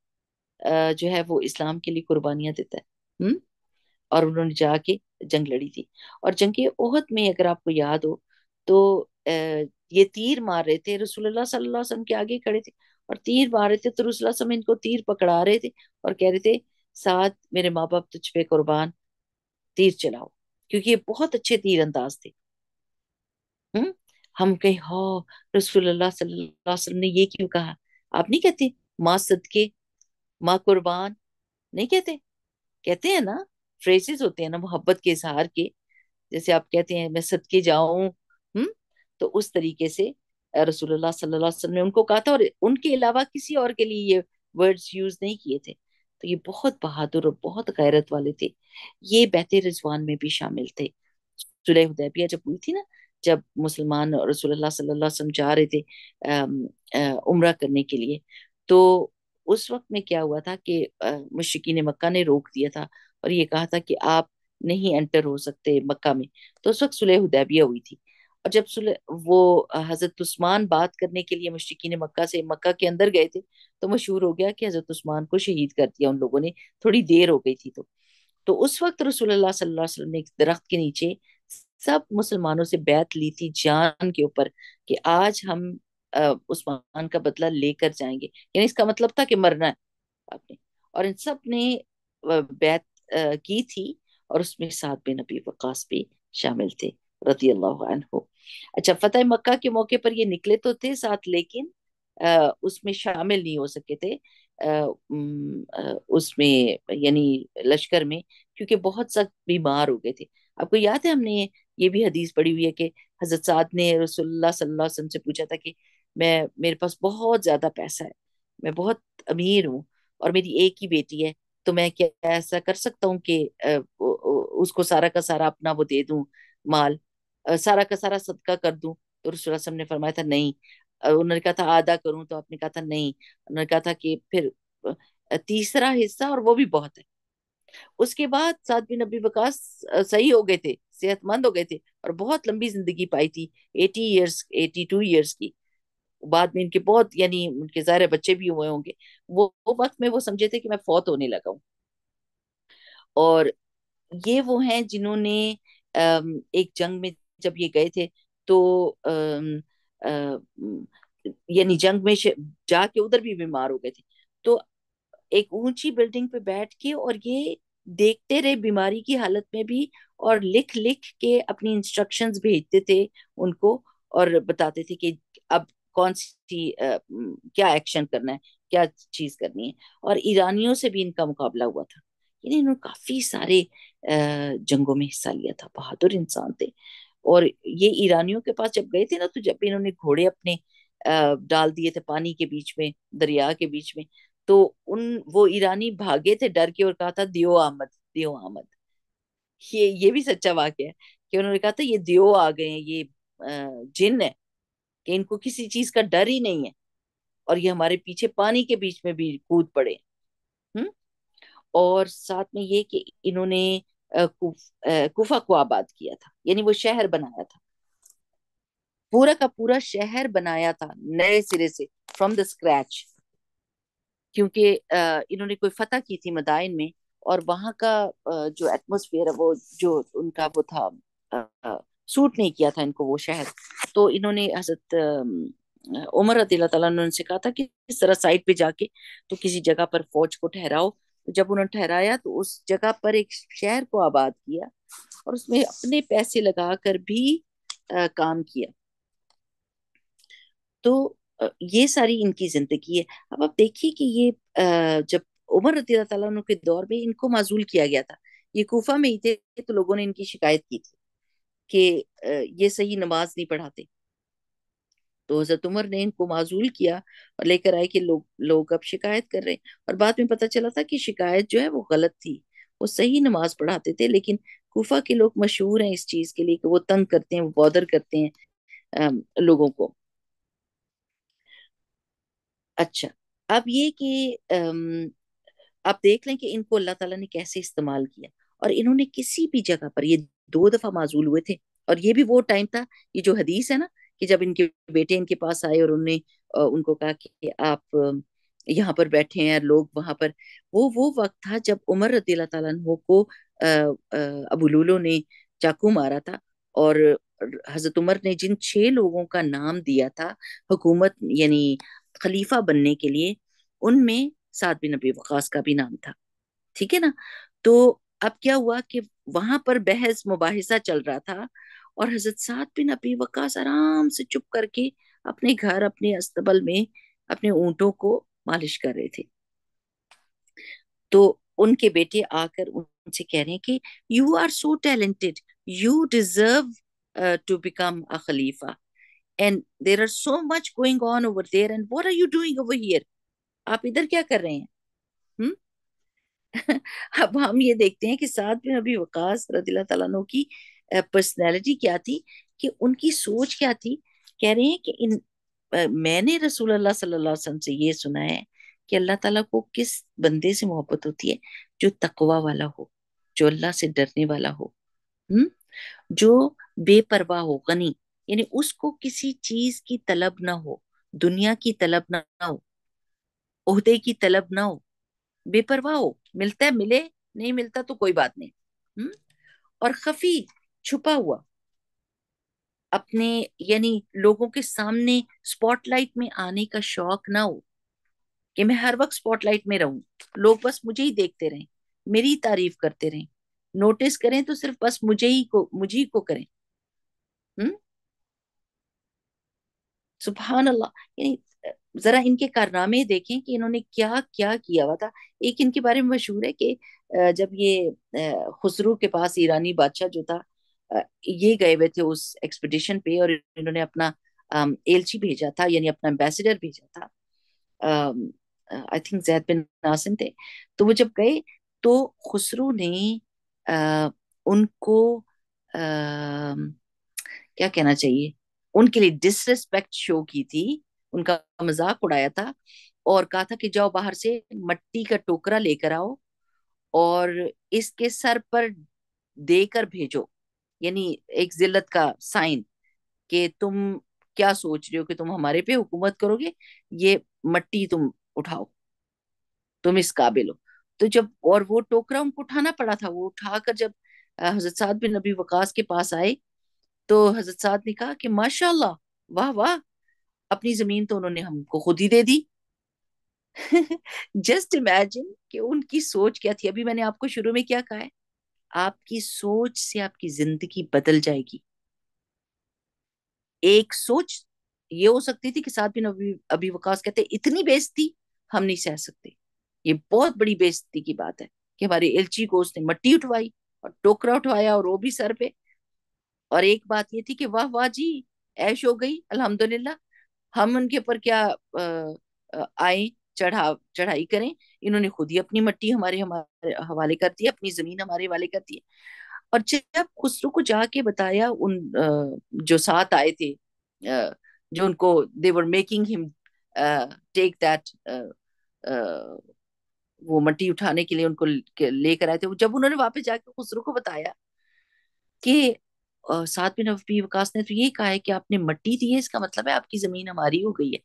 जो है वो इस्लाम के लिए कुर्बानियां देता है हम्म और उन्होंने जाके जंग लड़ी थी और जंग ओहद में अगर आपको याद हो तो ये तीर मार रहे थे रसूलुल्लाह सल्लल्लाहु अलैहि वसल्लम के आगे खड़े थे और तीर मार रहे थे तो रसूलुल्लाह सल्लल्लाहु इनको तीर पकड़ा रहे थे और कह रहे थे साथ मेरे माँ बाप तुझ पे कुर्बान तीर चलाओ क्योंकि ये बहुत अच्छे तीर अंदाज थे हम हम कहे हो हाँ, रसूलुल्लाह सल्लल्लाहु अलैहि वसल्लम ने ये क्यों कहा आप नहीं कहते माँ सदके माँ कुर्बान नहीं कहते कहते हैं ना फ्रेजेस होते हैं ना मोहब्बत के इजहार के जैसे आप कहते हैं मैं सदके जाऊं हम्म तो उस तरीके से रसूलुल्लाह सल्लल्लाहु अलैहि वसल्लम ने उनको कहा था और उनके अलावा किसी और के लिए ये वर्ड्स यूज नहीं किए थे तो ये बहुत बहादुर और बहुत गैरत वाले थे ये बहत रिजवान में भी शामिल थे सुलह हुदैबिया जब हुई थी ना जब मुसलमान रसूलुल्लाह सल्लल्लाहु अलैहि वसल्लम जा रहे थे उम्र करने के लिए तो उस वक्त में क्या हुआ था कि मुश्किन मक्का ने रोक दिया था और ये कहा था कि आप नहीं एंटर हो सकते मक्का में तो उस वक्त सुलह हुदैबिया हुई थी और जब सुलह वो हज़रत उस्मान बात करने के लिए मशरकिन मक्का से मक्का के अंदर गए थे तो मशहूर हो गया कि हज़रत उस्मान को शहीद कर दिया उन लोगों ने थोड़ी देर हो गई थी तो तो उस वक्त रसूलुल्लाह सल्लल्लाहु अलैहि वसल्लम ने एक दरख्त के नीचे सब मुसलमानों से बैत ली थी जान के ऊपर कि आज हम उस्मान का बदला लेकर जाएंगे यानी इसका मतलब था कि मरना है आपने और इन सब ने बैत की थी और उसमें साथ बिन नबी वकास भी शामिल थे रजी अल्लाह अच्छा फतेह मक्का के मौके पर ये निकले तो थे साथ लेकिन आ, उसमें शामिल नहीं हो सके थे आ, उसमें यानी लश्कर में क्योंकि बहुत सख्त बीमार हो गए थे आपको याद है हमने ये भी हदीस पढ़ी हुई है कि हजरत साद ने रसोल्ला सल्लाम से पूछा था कि मैं मेरे पास बहुत ज्यादा पैसा है मैं बहुत अमीर हूँ और मेरी एक ही बेटी है तो मैं क्या ऐसा कर सकता हूँ कि उसको सारा का सारा अपना वो दे दूं माल सारा का सारा सदका कर दूं तो रसुल्लाम ने फरमाया था नहीं उन्होंने कहा था आधा करूं तो आपने कहा था नहीं उन्होंने कहा था कि फिर तीसरा हिस्सा और वो भी बहुत है उसके बाद साथ भी नबी वकास सही हो गए थे सेहतमंद हो गए थे और बहुत लंबी जिंदगी पाई थी eighty years eighty two years की बाद में इनके बहुत यानी उनके ज़ाहिर बच्चे भी हुए होंगे वो, वो वक्त में वो समझे थे कि मैं फौत होने लगा हूँ और ये वो हैं जिन्होंने एक जंग में जब ये गए थे तो यानी जंग में जाके उधर भी बीमार हो गए थे तो एक ऊंची बिल्डिंग पे बैठ के और ये देखते रहे बीमारी की हालत में भी और लिख लिख के अपनी इंस्ट्रक्शंस भेजते थे उनको और बताते थे कि अब कौन सी आ, क्या एक्शन करना है क्या चीज करनी है और ईरानियों से भी इनका मुकाबला हुआ था यानी इन्होंने काफी सारे जंगों में हिस्सा लिया था बहादुर इंसान थे और ये ईरानियों के पास जब गए थे ना तो जब इन्होंने घोड़े अपने डाल दिए थे पानी के बीच में दरिया के बीच में तो उन वो ईरानी भागे थे डर के और कहा था दियो आमद दियो आमद ये ये भी सच्चा वाक्य है कि उन्होंने कहा था ये दियो आ गए ये जिन है कि इनको किसी चीज का डर ही नहीं है और ये हमारे पीछे पानी के बीच में भी कूद पड़े हम्म और साथ में ये कि इन्होंने कुफा को आबाद किया था यानी वो शहर बनाया था पूरा का पूरा शहर बनाया था नए सिरे से फ्रॉम द स्क्रैच क्योंकि इन्होंने कोई फतह की थी मदाइन में और वहां का जो एटमोसफियर है वो जो उनका वो था सूट नहीं किया था इनको वो शहर तो इन्होंने हजरत उमर रतीला तला ने उनसे कहा था कि इस तरह साइड पे जाके तो किसी जगह पर फौज को ठहराओ तो जब उन्होंने ठहराया तो उस जगह पर एक शहर को आबाद किया और उसमें अपने पैसे लगा कर भी आ, काम किया तो ये सारी इनकी जिंदगी है अब आप देखिए कि ये आ, जब उमर रती के दौर में इनको माजूल किया गया था ये कोफा में ही थे तो लोगों ने इनकी शिकायत की थी कि ये सही नमाज नहीं पढ़ाते तो हजरत उमर ने इनको माजूल किया और लेकर आए कि लोग लोग अब शिकायत कर रहे हैं और बाद में पता चला था कि शिकायत जो है वो गलत थी वो सही नमाज पढ़ाते थे लेकिन कोफा के लोग मशहूर हैं इस चीज़ के लिए कि वो तंग करते हैं वो बॉदर करते हैं आ, लोगों को अच्छा अब ये कि आप देख लें कि इनको अल्लाह ताला ने कैसे इस्तेमाल किया और इन्होंने किसी भी जगह पर ये दो दफा माजूल हुए थे और ये भी वो टाइम था ये जो हदीस है ना कि जब इनके बेटे इनके पास आए और उनने उनको कहा कि आप यहाँ पर बैठे हैं लोग वहां पर वो वो वक्त था जब उमर रदी तु को अबूलूलो ने चाकू मारा था और हजरत उमर ने जिन छह लोगों का नाम दिया था हुकूमत यानी खलीफा बनने के लिए उनमें सात बिन नबी वकास का भी नाम था ठीक है ना तो अब क्या हुआ कि वहां पर बहस मुबाहिसा चल रहा था और हजरत सात बिन अबी वकास आराम से चुप करके अपने घर अपने अस्तबल में अपने ऊंटों को मालिश कर रहे थे तो उनके बेटे आकर उनसे कह रहे हैं कि you are so talented you deserve to become a खलीफा and there are so much going on over there and what are you doing over here आप इधर क्या कर रहे हैं अब हम ये देखते हैं कि साथ में अभी वकास रदीला की पर्सनैलिटी क्या थी कि उनकी सोच क्या थी कह रहे हैं कि इन मैंने रसूल अल्लाह सल्लल्लाहु अलैहि वसल्लम से ये सुना है कि अल्लाह ताला को किस बंदे से मोहब्बत होती है जो तकवा वाला हो जो अल्लाह से डरने वाला हो हम्म जो बेपरवाह हो गनी यानी उसको किसी चीज की तलब ना हो दुनिया की तलब ना हो ओहदे की तलब ना हो बेपरवाह हो मिलता है मिले नहीं मिलता तो कोई बात नहीं हम्म और खफी छुपा हुआ अपने यानी लोगों के सामने स्पॉटलाइट में आने का शौक ना हो कि मैं हर वक्त स्पॉटलाइट में रहूं लोग बस मुझे ही देखते रहें मेरी तारीफ करते रहें नोटिस करें तो सिर्फ बस मुझे ही को मुझे ही को करें हम्म सुबहान अल्लाह यानी जरा इनके कारनामे देखें कि इन्होंने क्या क्या किया हुआ था एक इनके बारे में मशहूर है कि जब ये खुसरू के पास ईरानी बादशाह जो था ये गए हुए थे उस एक्सपीडिशन पे और इन्होंने अपना एलची भेजा था यानी अपना एम्बेसडर भेजा था आई थिंक जैद बिन नासिम थे तो वो जब गए तो खुसरू ने आ, उनको आ, क्या कहना चाहिए उनके लिए डिसरिस्पेक्ट शो की थी उनका मजाक उड़ाया था और कहा था कि जाओ बाहर से मट्टी का टोकरा लेकर आओ और इसके सर पर देकर भेजो यानी एक जिल्लत का साइन कि तुम क्या सोच रहे हो कि तुम हमारे पे हुकूमत करोगे ये मट्टी तुम उठाओ तुम इस काबिल हो तो जब और वो टोकरा उनको उठाना पड़ा था वो उठाकर जब हजरत साद बिन नबी वकास के पास आए तो हजरत साद ने कहा कि माशाल्लाह वाह वाह अपनी जमीन तो उन्होंने हमको खुद ही दे दी जस्ट इमेजिन कि उनकी सोच क्या थी अभी मैंने आपको शुरू में क्या कहा है आपकी सोच से आपकी जिंदगी बदल जाएगी एक सोच ये हो सकती थी कि साथ भी अभी अभी वकास कहते इतनी बेजती हम नहीं सह सकते ये बहुत बड़ी बेजती की बात है कि हमारे एलची को उसने मट्टी उठवाई और टोकरा उठवाया और वो भी सर पे और एक बात ये थी कि वाह वाह जी ऐश हो गई अल्हम्दुलिल्लाह हम उनके ऊपर क्या आए चढ़ाव चढ़ाई करें इन्होंने खुद ही अपनी मट्टी हमारे हमारे हवाले कर दी अपनी जमीन हमारे हवाले कर दी और जब खुसरू को जाके बताया उन जो साथ आए थे जो उनको they were making him take that वो मट्टी उठाने के लिए उनको लेकर आए थे जब उन्होंने वापस जाके खुसरू को बताया कि साथ में नवपी वकास ने तो ये कहा है कि आपने मट्टी दी है इसका मतलब है आपकी जमीन हमारी हो गई है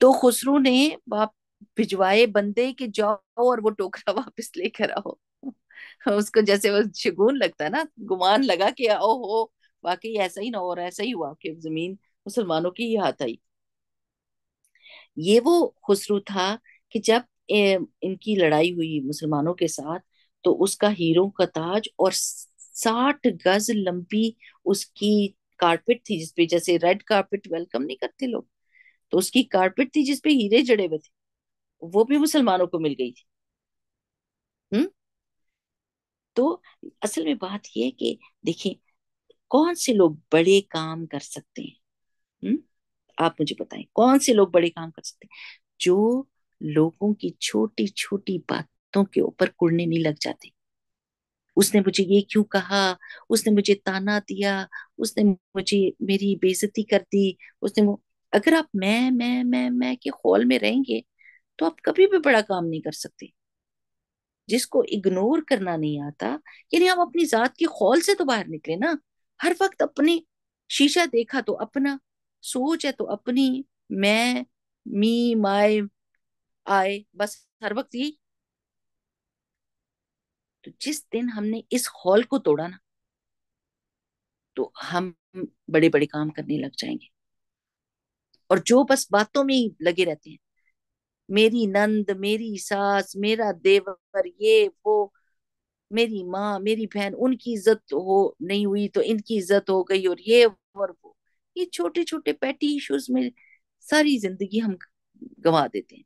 तो खुसरू ने बाप भिजवाए बंदे के जाओ और वो टोकरा वापस लेकर आओ उसको जैसे वो शगुन लगता है ना गुमान लगा कि आओ हो वाकई ऐसा ही ना हो रहा ऐसा ही हुआ कि जमीन मुसलमानों की ही हाथ आई ये वो खुसरू था कि जब इनकी लड़ाई हुई मुसलमानों के साथ तो उसका हीरो का ताज और साठ गज लंबी उसकी कारपेट थी जिसपे जैसे रेड कारपेट वेलकम नहीं करते लोग तो उसकी कारपेट थी जिसपे हीरे जड़े हुए थे वो भी मुसलमानों को मिल गई थी हम्म तो असल में बात यह है कि देखिए कौन से लोग बड़े काम कर सकते हैं हम्म आप मुझे बताएं कौन से लोग बड़े काम कर सकते हैं जो लोगों की छोटी छोटी बातों के ऊपर कुड़ने नहीं लग जाते उसने मुझे ये क्यों कहा उसने मुझे ताना दिया उसने मुझे मेरी बेजती कर दी उसने अगर आप मैं मैं मैं मैं के हॉल में रहेंगे तो आप कभी भी बड़ा काम नहीं कर सकते जिसको इग्नोर करना नहीं आता यानी हम अपनी जात के खौल से तो बाहर निकले ना हर वक्त अपने शीशा देखा तो अपना सोच है तो अपनी मैं मी माय आए बस हर वक्त यही तो जिस दिन हमने इस हॉल को तोड़ा ना तो हम बड़े बड़े काम करने लग जाएंगे और जो बस बातों में ही लगे रहते हैं मेरी नंद मेरी सास मेरा देवर ये वो मेरी माँ मेरी बहन उनकी इज्जत हो नहीं हुई तो इनकी इज्जत हो गई और ये और वो ये छोटे छोटे पैटी इश्यूज में सारी जिंदगी हम गंवा देते हैं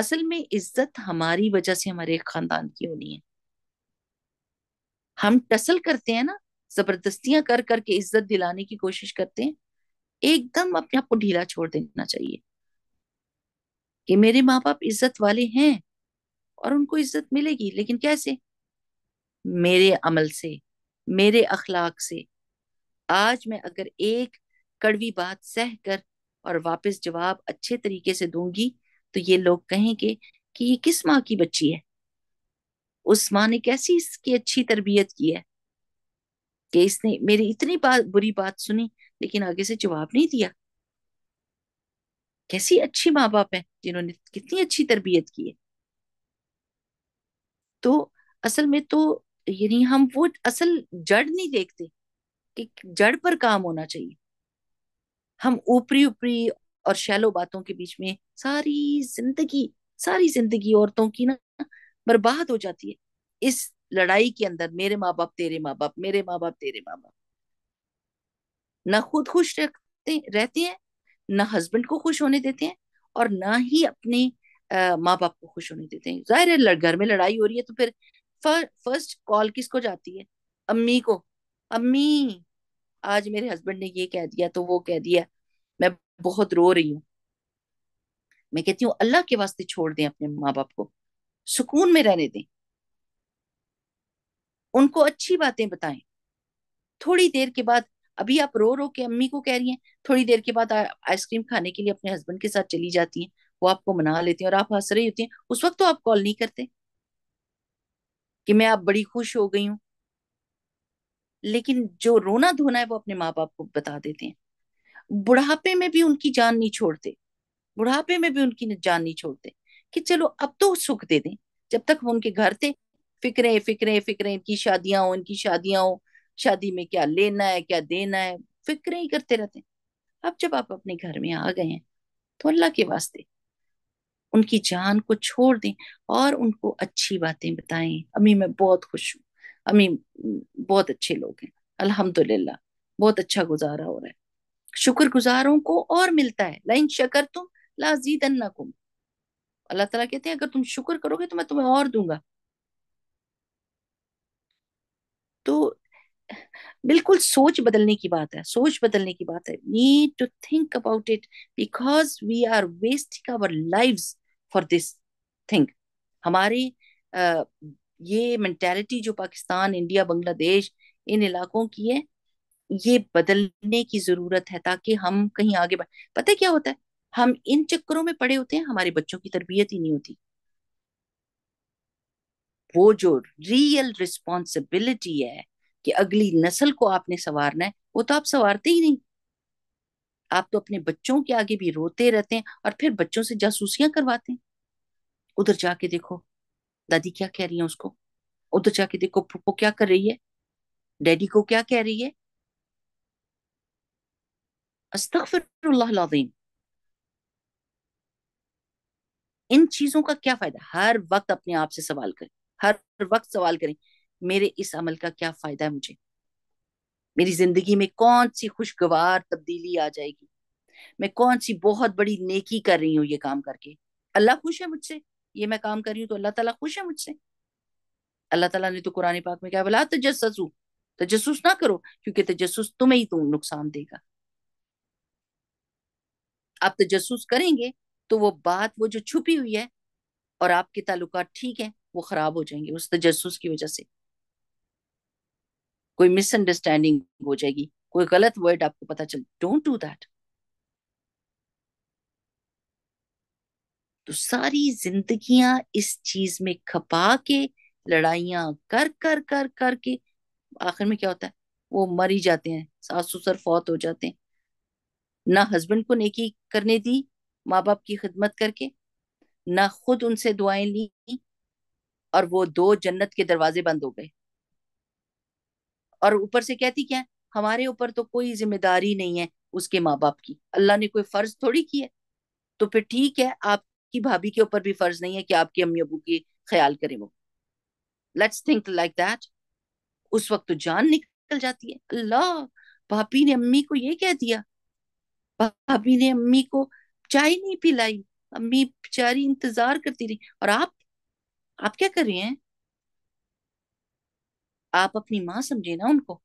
असल में इज्जत हमारी वजह से हमारे खानदान की होनी है हम टसल करते हैं ना जबरदस्तियां कर करके इज्जत दिलाने की कोशिश करते हैं एकदम अपने आप को ढीला छोड़ देना चाहिए कि मेरे माँ बाप इज्जत वाले हैं और उनको इज्जत मिलेगी लेकिन कैसे मेरे अमल से मेरे अखलाक से आज मैं अगर एक कड़वी बात सह कर और वापस जवाब अच्छे तरीके से दूंगी तो ये लोग कहेंगे कि ये किस माँ की बच्ची है उस माँ ने कैसी इसकी अच्छी तरबियत की है कि इसने मेरी इतनी बात बुरी बात सुनी लेकिन आगे से जवाब नहीं दिया कैसी अच्छी माँ बाप है जिन्होंने कितनी अच्छी तरबियत की है तो असल में तो यानी हम वो असल जड़ नहीं देखते कि जड़ पर काम होना चाहिए हम ऊपरी ऊपरी और शैलो बातों के बीच में सारी जिंदगी सारी जिंदगी औरतों की ना बर्बाद हो जाती है इस लड़ाई के अंदर मेरे माँ बाप तेरे माँ बाप मेरे माँ बाप तेरे माँ बाप ना खुद खुश रखते रहते हैं ना हस्बैंड को खुश होने देते हैं और ना ही अपने माँ बाप को खुश होने देते हैं जाहिर है घर में लड़ाई हो रही है तो फिर फर्स्ट कॉल किसको जाती है अम्मी को अम्मी आज मेरे हस्बैंड ने ये कह दिया तो वो कह दिया बहुत रो रही हूँ मैं कहती हूँ अल्लाह के वास्ते छोड़ दें अपने माँ बाप को सुकून में रहने दें उनको अच्छी बातें बताएं थोड़ी देर के बाद अभी आप रो रो के अम्मी को कह रही हैं थोड़ी देर के बाद आइसक्रीम खाने के लिए अपने हस्बैंड के साथ चली जाती हैं वो आपको मना लेती हैं और आप हंस रही होती हैं उस वक्त तो आप कॉल नहीं करते कि मैं आप बड़ी खुश हो गई हूं लेकिन जो रोना धोना है वो अपने माँ बाप को बता देते हैं बुढ़ापे में भी उनकी जान नहीं छोड़ते बुढ़ापे में भी उनकी जान नहीं छोड़ते कि चलो अब तो सुख दे दें जब तक वो उनके घर थे फिक्रे फिक्रे फिक्रे इनकी शादियां हो इनकी शादियां हो शादी में क्या लेना है क्या देना है फिक्र ही करते रहते हैं अब जब आप अपने घर में आ गए हैं तो अल्लाह के वास्ते उनकी जान को छोड़ दें और उनको अच्छी बातें बताएं अम्मी मैं बहुत खुश हूँ अम्मी बहुत अच्छे लोग हैं अल्हम्दुलिल्लाह बहुत अच्छा गुजारा हो रहा है शुक्र गुजारों को और मिलता है लाइन शकर तुम लाजीद अल्लाह तला कहते हैं अगर तुम शुक्र करोगे तो मैं तुम्हें और दूंगा तो बिल्कुल सोच बदलने की बात है सोच बदलने की बात है need to think about it because we are wasting our live for this thing हमारी ये मेंटेलिटी जो पाकिस्तान इंडिया बांग्लादेश इन इलाकों की है ये बदलने की जरूरत है ताकि हम कहीं आगे बढ़ पता है क्या होता है हम इन चक्करों में पड़े होते हैं हमारे बच्चों की तरबियत ही नहीं होती वो जो रियल रिस्पॉन्सिबिलिटी है कि अगली नस्ल को आपने संवारना है वो तो आप संवारते ही नहीं आप तो अपने बच्चों के आगे भी रोते रहते हैं और फिर बच्चों से जासूसियां करवाते हैं उधर जाके देखो दादी क्या कह रही है उसको उधर जाके देखो पप्पो क्या कर रही है डैडी को क्या कह रही है अस्तफर लाजीम इन चीजों का क्या फायदा हर वक्त अपने आप से सवाल करें हर वक्त सवाल करें मेरे इस अमल का क्या फायदा है मुझे मेरी जिंदगी में कौन सी खुशगवार तब्दीली आ जाएगी मैं कौन सी बहुत बड़ी नेकी कर रही हूँ ये काम करके अल्लाह खुश है मुझसे ये मैं काम कर रही हूँ तो अल्लाह ताला खुश है मुझसे अल्लाह ताला ने तो कुरानी पाक में क्या बोला तजस्सू तजस्सुस ना करो क्योंकि तजस्सुस तुम्हें ही तुम तो नुकसान देगा आप तजसूस करेंगे तो वो बात वो जो छुपी हुई है और आपके ताल्लुक ठीक है वो खराब हो जाएंगे उस तजस्स की वजह से कोई मिसअंडरस्टैंडिंग हो जाएगी कोई गलत वर्ड आपको पता चल डोंट डू दैट तो सारी जिंदगियां इस चीज में खपा के लड़ाइयां कर कर कर कर के आखिर में क्या होता है वो मर ही जाते हैं सास ससुर फौत हो जाते हैं ना हस्बैंड को नेकी करने दी माँ बाप की खिदमत करके ना खुद उनसे दुआएं ली और वो दो जन्नत के दरवाजे बंद हो गए और ऊपर से कहती क्या हमारे ऊपर तो कोई जिम्मेदारी नहीं है उसके माँ बाप की अल्लाह ने कोई फर्ज थोड़ी की है तो फिर ठीक है आपकी भाभी के ऊपर भी फर्ज नहीं है कि आपके अम्मी अबू की ख्याल करें वो लेट्स थिंक लाइक दैट उस वक्त तो जान निकल जाती है अल्लाह भाभी ने अम्मी को ये कह दिया भाभी ने अम्मी को चाय नहीं पिलाई अम्मी बेचारी इंतजार करती रही और आप आप क्या कर रहे हैं आप अपनी माँ समझे ना उनको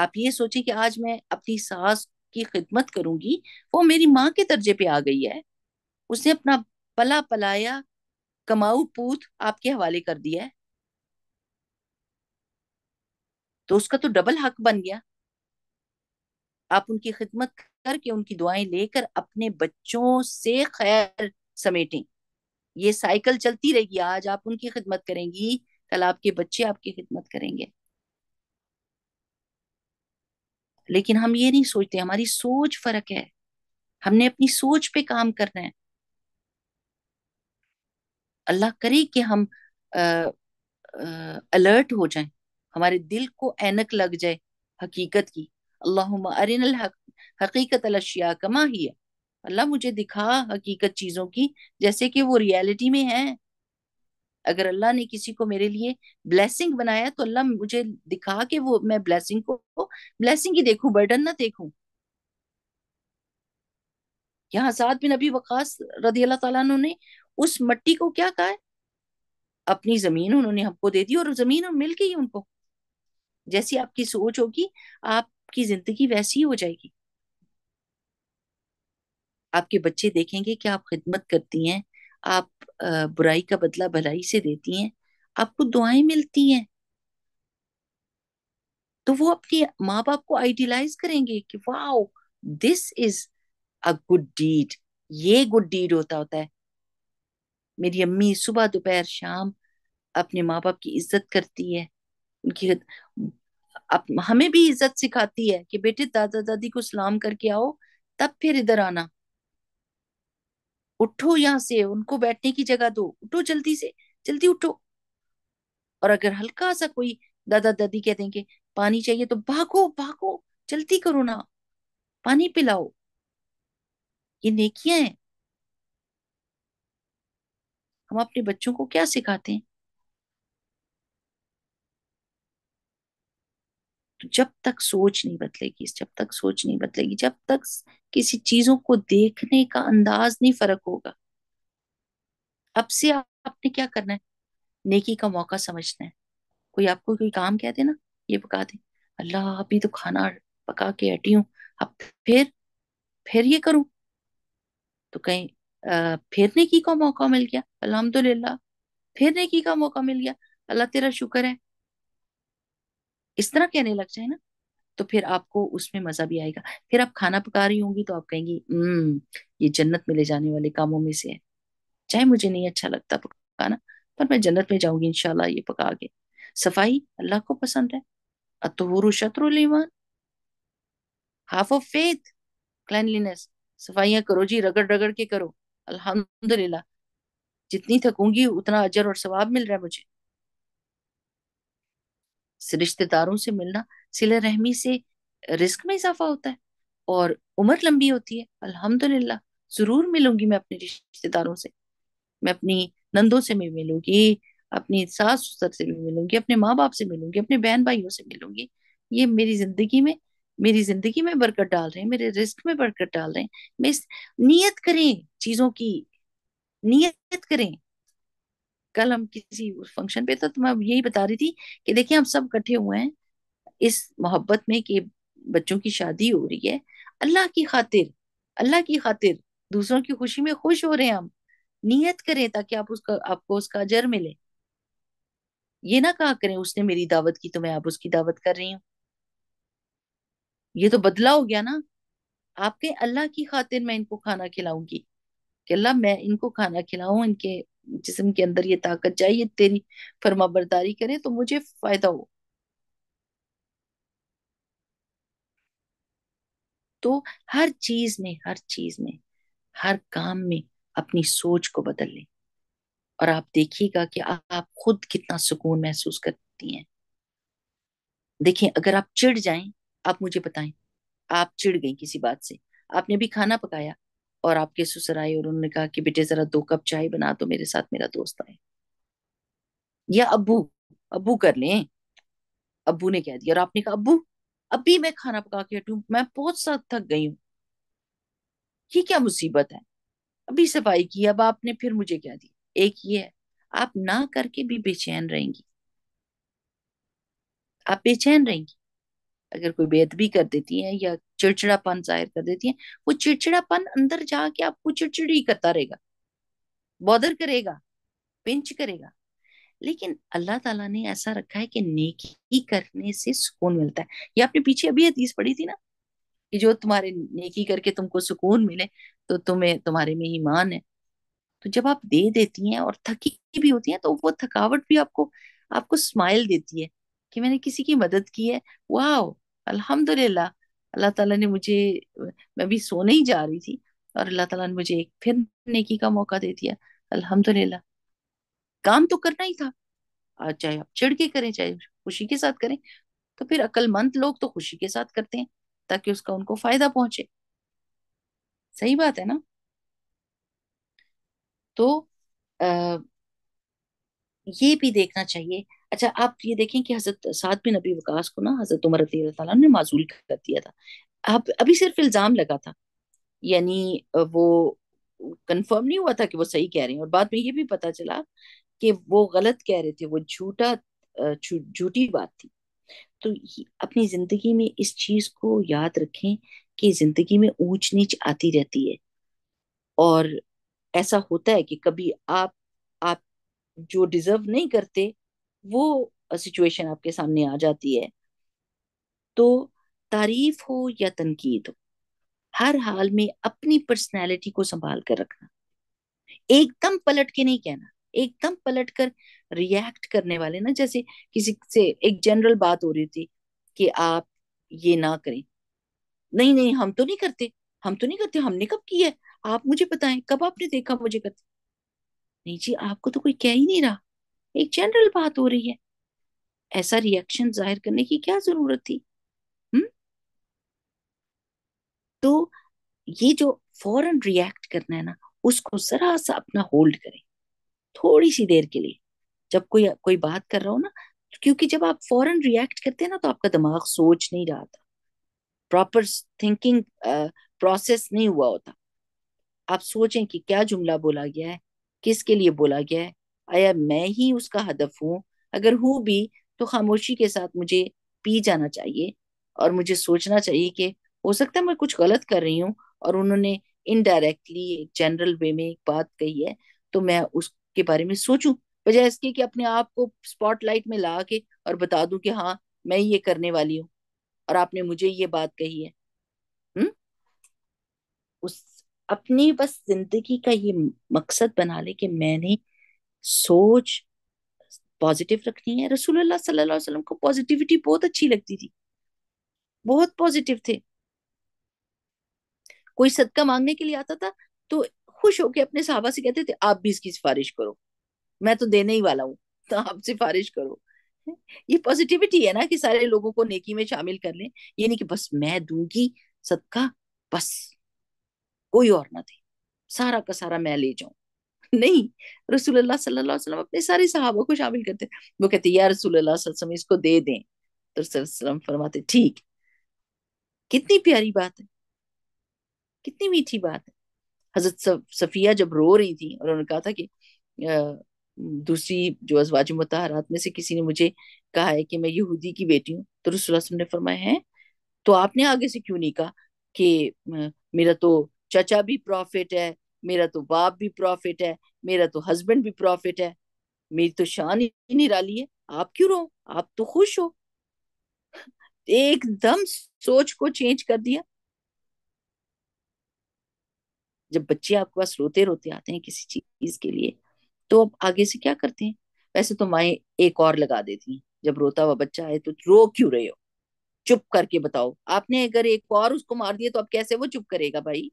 आप ये सोचे कि आज मैं अपनी सास की खिदमत करूंगी वो मेरी माँ के दर्जे पे आ गई है उसने अपना पला पलाया कमाऊ पूत आपके हवाले कर दिया है तो उसका तो डबल हक बन गया आप उनकी खिदमत करके उनकी दुआएं लेकर अपने बच्चों से खैर समेटें ये साइकिल चलती रहेगी आज आप उनकी खिदमत करेंगी कल आपके बच्चे आपकी खिदमत करेंगे लेकिन हम ये नहीं सोचते हमारी सोच फर्क है हमने अपनी सोच पे काम करना है अल्लाह करे कि हम आ, आ, अलर्ट हो जाएं हमारे दिल को एनक लग जाए हकीकत की अल्लाह अरिन हकीकत अलशिया कमा ही है अल्लाह मुझे दिखा हकीकत चीज़ों की जैसे कि वो रियलिटी में है अगर अल्लाह ने किसी को मेरे लिए ब्लेसिंग बनाया तो अल्लाह मुझे दिखा के वो मैं ब्लेसिंग को ब्लेसिंग ही देखूं बर्डन ना देखूं यहाँ सात बिन अभी वकास रदी अल्लाह तला ने उस मट्टी को क्या कहा है अपनी जमीन उन्होंने हमको दे दी और जमीन और मिल गई उनको जैसी आपकी सोच होगी आप आपकी जिंदगी वैसी हो जाएगी आपके बच्चे देखेंगे कि आप खिदमत करती हैं आप बुराई का बदला भलाई से देती हैं आपको दुआएं मिलती हैं तो वो अपने माँ बाप को आइडियलाइज करेंगे कि wow this is a good deed ये गुड डीड होता होता है मेरी अम्मी सुबह दोपहर शाम अपने माँ बाप की इज्जत करती है उनकी अब हमें भी इज्जत सिखाती है कि बेटे दादा दादी को सलाम करके आओ तब फिर इधर आना उठो यहां से उनको बैठने की जगह दो उठो जल्दी से जल्दी उठो और अगर हल्का सा कोई दादा दादी कह देंगे पानी चाहिए तो भागो भागो जल्दी करो ना पानी पिलाओ ये नेकियां हैं हम अपने बच्चों को क्या सिखाते हैं तो जब तक सोच नहीं बदलेगी जब तक सोच नहीं बदलेगी जब तक किसी चीजों को देखने का अंदाज नहीं फर्क होगा अब से आपने क्या करना है नेकी का मौका समझना है कोई आपको कोई काम कह देना ये पका दे अल्लाह अभी तो खाना पका के हटी हूं अब फिर फिर ये करूं तो कहीं आ, फिर नेकी का मौका मिल गया अलहमदुल्ला फिर नेकी का मौका मिल गया अल्लाह तेरा शुक्र है इस तरह कहने लग जाए ना तो फिर आपको उसमें मजा भी आएगा फिर आप खाना पका रही होंगी तो आप कहेंगी हम्म ये जन्नत में ले जाने वाले कामों में से है चाहे मुझे नहीं अच्छा लगता पकाना पर मैं जन्नत में जाऊंगी इनशाला ये पका के सफाई अल्लाह को पसंद है अतहर शत्रु ईमान हाफ ऑफ फेथ क्लैनलीनेस सफाइयां करो जी रगड़ रगड़ के करो अल्हम्दुलिल्लाह जितनी थकूंगी उतना अजर और सवाब मिल रहा है मुझे रिश्तेदारों से मिलना सिले रहमी से रिस्क में इजाफा होता है और उम्र लंबी होती है अल्हम्दुलिल्लाह जरूर मिलूंगी मैं अपने रिश्तेदारों से मैं अपनी नंदों से भी मिलूंगी अपनी सास ससुर से भी मिलूंगी अपने माँ बाप से मिलूंगी अपने बहन भाइयों से मिलूंगी ये मेरी जिंदगी में मेरी जिंदगी में बरकत डाल रहे हैं मेरे रिस्क में बरकत डाल रहे हैं मैं इस नियत करें चीजों की नियत करें कल हम किसी फंक्शन पे तो, तो मैं यही बता रही थी कि देखिए हम सब इकट्ठे हुए हैं इस मोहब्बत में कि बच्चों की शादी हो रही है अल्लाह की खातिर अल्लाह की खातिर दूसरों की खुशी में खुश हो रहे हैं हम नियत करें ताकि आप उसका आपको उसका अजर मिले ये ना कहा करें उसने मेरी दावत की तो मैं आप उसकी दावत कर रही हूँ ये तो बदला हो गया ना आपके अल्लाह की खातिर मैं इनको खाना खिलाऊंगी कि अल्लाह मैं इनको खाना खिलाऊं इनके जिसम के अंदर ये ताकत चाहिए तेरी फर्मा बरदारी करे तो मुझे फायदा हो तो हर चीज में हर चीज में हर काम में अपनी सोच को बदल लें और आप देखिएगा कि आप खुद कितना सुकून महसूस करती हैं देखें अगर आप चिढ़ जाएं आप मुझे बताएं आप चिढ़ गई किसी बात से आपने अभी खाना पकाया और आपके ससुर आए और उन्होंने कहा कि बेटे जरा दो कप चाय बना दो मेरे साथ मेरा दोस्त आए या अबू अबू कर लें अबू ने कह दिया और आपने कहा अबू अभी मैं खाना पका के हटू मैं बहुत सा थक गई हूं ये क्या मुसीबत है अभी सफाई की अब आपने फिर मुझे क्या दिया एक ये है आप ना करके भी बेचैन रहेंगी आप बेचैन रहेंगी अगर कोई बेदबी कर देती है या चिड़चिड़ापन जाहिर कर देती है वो चिड़चिड़ापन अंदर जाके आपको चिड़चिड़ी करता रहेगा बॉदर करेगा पिंच करेगा लेकिन अल्लाह ताला ने ऐसा रखा है कि नेकी करने से सुकून मिलता है ये आपने पीछे अभी हदीस पढ़ी थी ना कि जो तुम्हारे नेकी करके तुमको सुकून मिले तो तुम्हें तुम्हारे में ईमान है तो जब आप दे देती हैं और थकी भी होती हैं तो वो थकावट भी आपको आपको स्माइल देती है कि मैंने किसी की मदद की है वाह अल्हम्दुलिल्लाह अल्लाह ताला ने मुझे मैं भी सोने ही जा रही थी और अल्लाह ताला ने मुझे एक फिर नेकी का मौका दे दिया अल्हम्दुलिल्लाह काम तो करना ही था आज चाहे आप चिड़ के करें चाहे खुशी के साथ करें तो फिर अक्लमंद लोग तो खुशी के साथ करते हैं ताकि उसका उनको फायदा पहुंचे सही बात है ना तो आ, ये भी देखना चाहिए अच्छा आप ये देखें कि हजरत सात बिन नबी वकास को ना हजरत उमर रती ने माजूल कर दिया था अब अभी सिर्फ इल्ज़ाम लगा था यानी वो कंफर्म नहीं हुआ था कि वो सही कह रहे हैं और बाद में ये भी पता चला कि वो गलत कह रहे थे वो झूठा झूठी बात थी तो अपनी जिंदगी में इस चीज को याद रखें कि जिंदगी में ऊंच नीच आती रहती है और ऐसा होता है कि कभी आप आप जो डिजर्व नहीं करते वो सिचुएशन आपके सामने आ जाती है तो तारीफ हो या तनकीद हो हर हाल में अपनी पर्सनैलिटी को संभाल कर रखना एकदम पलट के नहीं कहना एकदम पलट कर रिएक्ट करने वाले ना जैसे किसी से एक जनरल बात हो रही थी कि आप ये ना करें नहीं नहीं हम तो नहीं करते हम तो नहीं करते हमने कब किया है आप मुझे बताएं कब आपने देखा मुझे करते नहीं जी आपको तो कोई कह ही नहीं रहा एक जनरल बात हो रही है ऐसा रिएक्शन जाहिर करने की क्या जरूरत थी हम्म तो ये जो फॉरन रिएक्ट करना है ना उसको जरा सा अपना होल्ड करें थोड़ी सी देर के लिए जब कोई कोई बात कर रहा हो ना क्योंकि जब आप फॉरन रिएक्ट करते हैं ना तो आपका दिमाग सोच नहीं रहा था प्रॉपर थिंकिंग प्रोसेस नहीं हुआ होता आप सोचें कि क्या जुमला बोला गया है किसके लिए बोला गया है आया मैं ही उसका हदफ हूँ अगर हूँ भी तो खामोशी के साथ मुझे पी जाना चाहिए और मुझे सोचना चाहिए कि हो सकता है मैं कुछ गलत कर रही हूँ और उन्होंने इनडायरेक्टली एक जनरल वे में एक बात कही है तो मैं उसके बारे में सोचूं बजाय इसके कि अपने आप को स्पॉटलाइट में ला के और बता दूं कि हाँ मैं ये करने वाली हूँ और आपने मुझे ये बात कही है हुँ? उस अपनी बस जिंदगी का ये मकसद बना ले कि मैंने सोच पॉजिटिव रखनी है रसूलुल्लाह सल्लल्लाहु अलैहि वसल्लम को पॉजिटिविटी बहुत अच्छी लगती थी बहुत पॉजिटिव थे कोई सदका मांगने के लिए आता था तो खुश होके अपने साहबा से कहते थे आप भी इसकी सिफारिश करो मैं तो देने ही वाला हूँ तो आप सिफारिश करो ये पॉजिटिविटी है ना कि सारे लोगों को नेकी में शामिल कर लें ये नहीं कि बस मैं दूंगी सदका बस कोई और ना दे सारा का सारा मैं ले जाऊं नहीं रसूल सल्लाम अपने सारे सहाबों को शामिल करते वो कहते या रसूलुल्लाह इसको दे दें तो वसल्लम फरमाते ठीक कितनी प्यारी बात है कितनी मीठी बात है हजरत सफिया जब रो रही थी और उन्होंने कहा था कि दूसरी जो अजवाज मतहरात में से किसी ने मुझे कहा है कि मैं यहूदी की बेटी हूँ तो रसुल्ला ने फरमाया है तो आपने आगे से क्यों नहीं कहा कि मेरा तो चचा भी प्रॉफिट है मेरा तो बाप भी प्रॉफिट है मेरा तो हस्बैंड भी प्रॉफिट है मेरी तो शान ही निराली है आप क्यों रो आप तो खुश हो एकदम सोच को चेंज कर दिया जब बच्चे आपके पास रोते रोते आते हैं किसी चीज के लिए तो अब आगे से क्या करते हैं वैसे तो माए एक और लगा देती हैं जब रोता हुआ बच्चा है तो रो क्यों रहे हो चुप करके बताओ आपने अगर एक और उसको मार दिया तो अब कैसे वो चुप करेगा भाई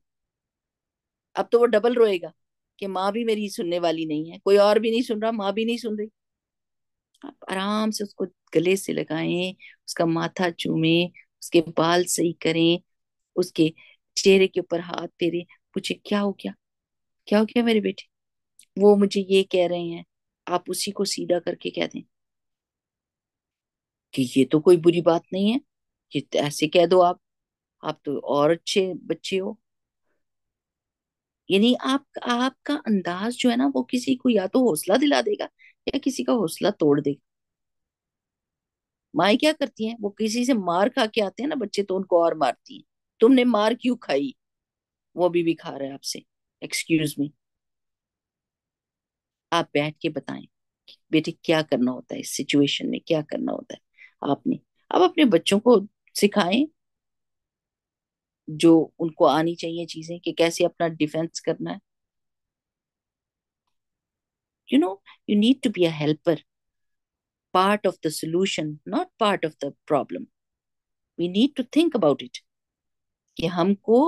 अब तो वो डबल रोएगा कि माँ भी मेरी सुनने वाली नहीं है कोई और भी नहीं सुन रहा माँ भी नहीं सुन रही आप आराम से उसको गले से लगाएं उसका माथा चूमें उसके बाल सही करें उसके चेहरे के ऊपर हाथ फेरे पूछे क्या हो क्या क्या हो गया मेरे बेटे वो मुझे ये कह रहे हैं आप उसी को सीधा करके कह दें कि ये तो कोई बुरी बात नहीं है ये तो ऐसे कह दो आप आप तो और अच्छे बच्चे हो यानी आप आपका अंदाज जो है ना वो किसी को या तो हौसला दिला देगा या किसी का हौसला तोड़ देगा माए क्या करती हैं वो किसी से मार खा के आते हैं ना बच्चे तो उनको और मारती हैं तुमने मार क्यों खाई वो अभी भी खा रहे आपसे एक्सक्यूज मी आप बैठ के बताएं बेटे क्या करना होता है इस सिचुएशन में क्या करना होता है आपने अब अपने बच्चों को सिखाएं जो उनको आनी चाहिए चीजें कि कैसे अपना डिफेंस करना है you know you need to be a helper part of the solution not part of the problem we need to think about it कि हमको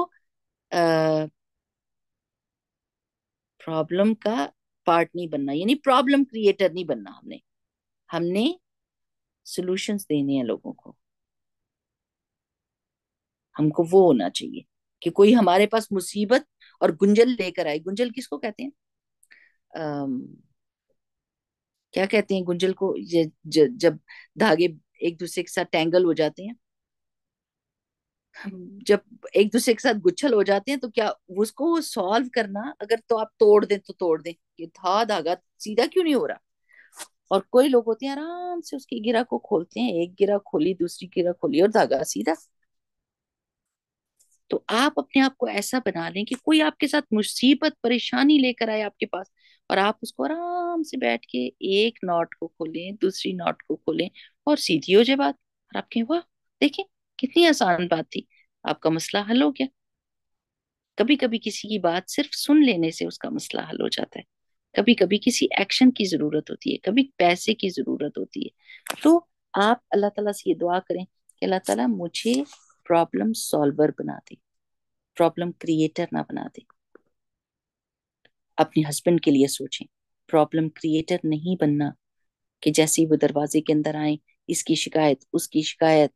प्रॉब्लम uh, का पार्ट नहीं बनना यानी प्रॉब्लम क्रिएटर नहीं बनना हमने हमने सॉल्यूशंस देने हैं लोगों को हमको वो होना चाहिए कि कोई हमारे पास मुसीबत और गुंजल लेकर आए गुंजल किसको कहते हैं अम्म क्या कहते हैं गुंजल को ये ज, जब धागे एक दूसरे के साथ टैंगल हो जाते हैं जब एक दूसरे के साथ गुच्छल हो जाते हैं तो क्या उसको सॉल्व करना अगर तो आप तोड़ दें तो तोड़ दें कि था धागा सीधा क्यों नहीं हो रहा और कोई लोग होते हैं आराम से उसकी गिरा को खोलते हैं एक गिरा खोली दूसरी गिरा खोली और धागा सीधा तो आप अपने आप को ऐसा बना लें कि कोई आपके साथ मुसीबत परेशानी लेकर आए आपके पास और आप उसको आराम से बैठ के एक नॉट को खोलें दूसरी नॉट को खोलें और सीधी हो जाए बात और आप कहें वाह देखें कितनी आसान बात थी आपका मसला हल हो गया कभी कभी किसी की बात सिर्फ सुन लेने से उसका मसला हल हो जाता है कभी कभी किसी एक्शन की जरूरत होती है कभी पैसे की जरूरत होती है तो आप अल्लाह ताला से ये दुआ करें कि अल्लाह ताला मुझे प्रॉब्लम सॉल्वर बना दे प्रॉब्लम क्रिएटर ना बना दे अपने हस्बैंड के लिए सोचें प्रॉब्लम क्रिएटर नहीं बनना कि जैसे ही वो दरवाजे के अंदर आए इसकी शिकायत उसकी शिकायत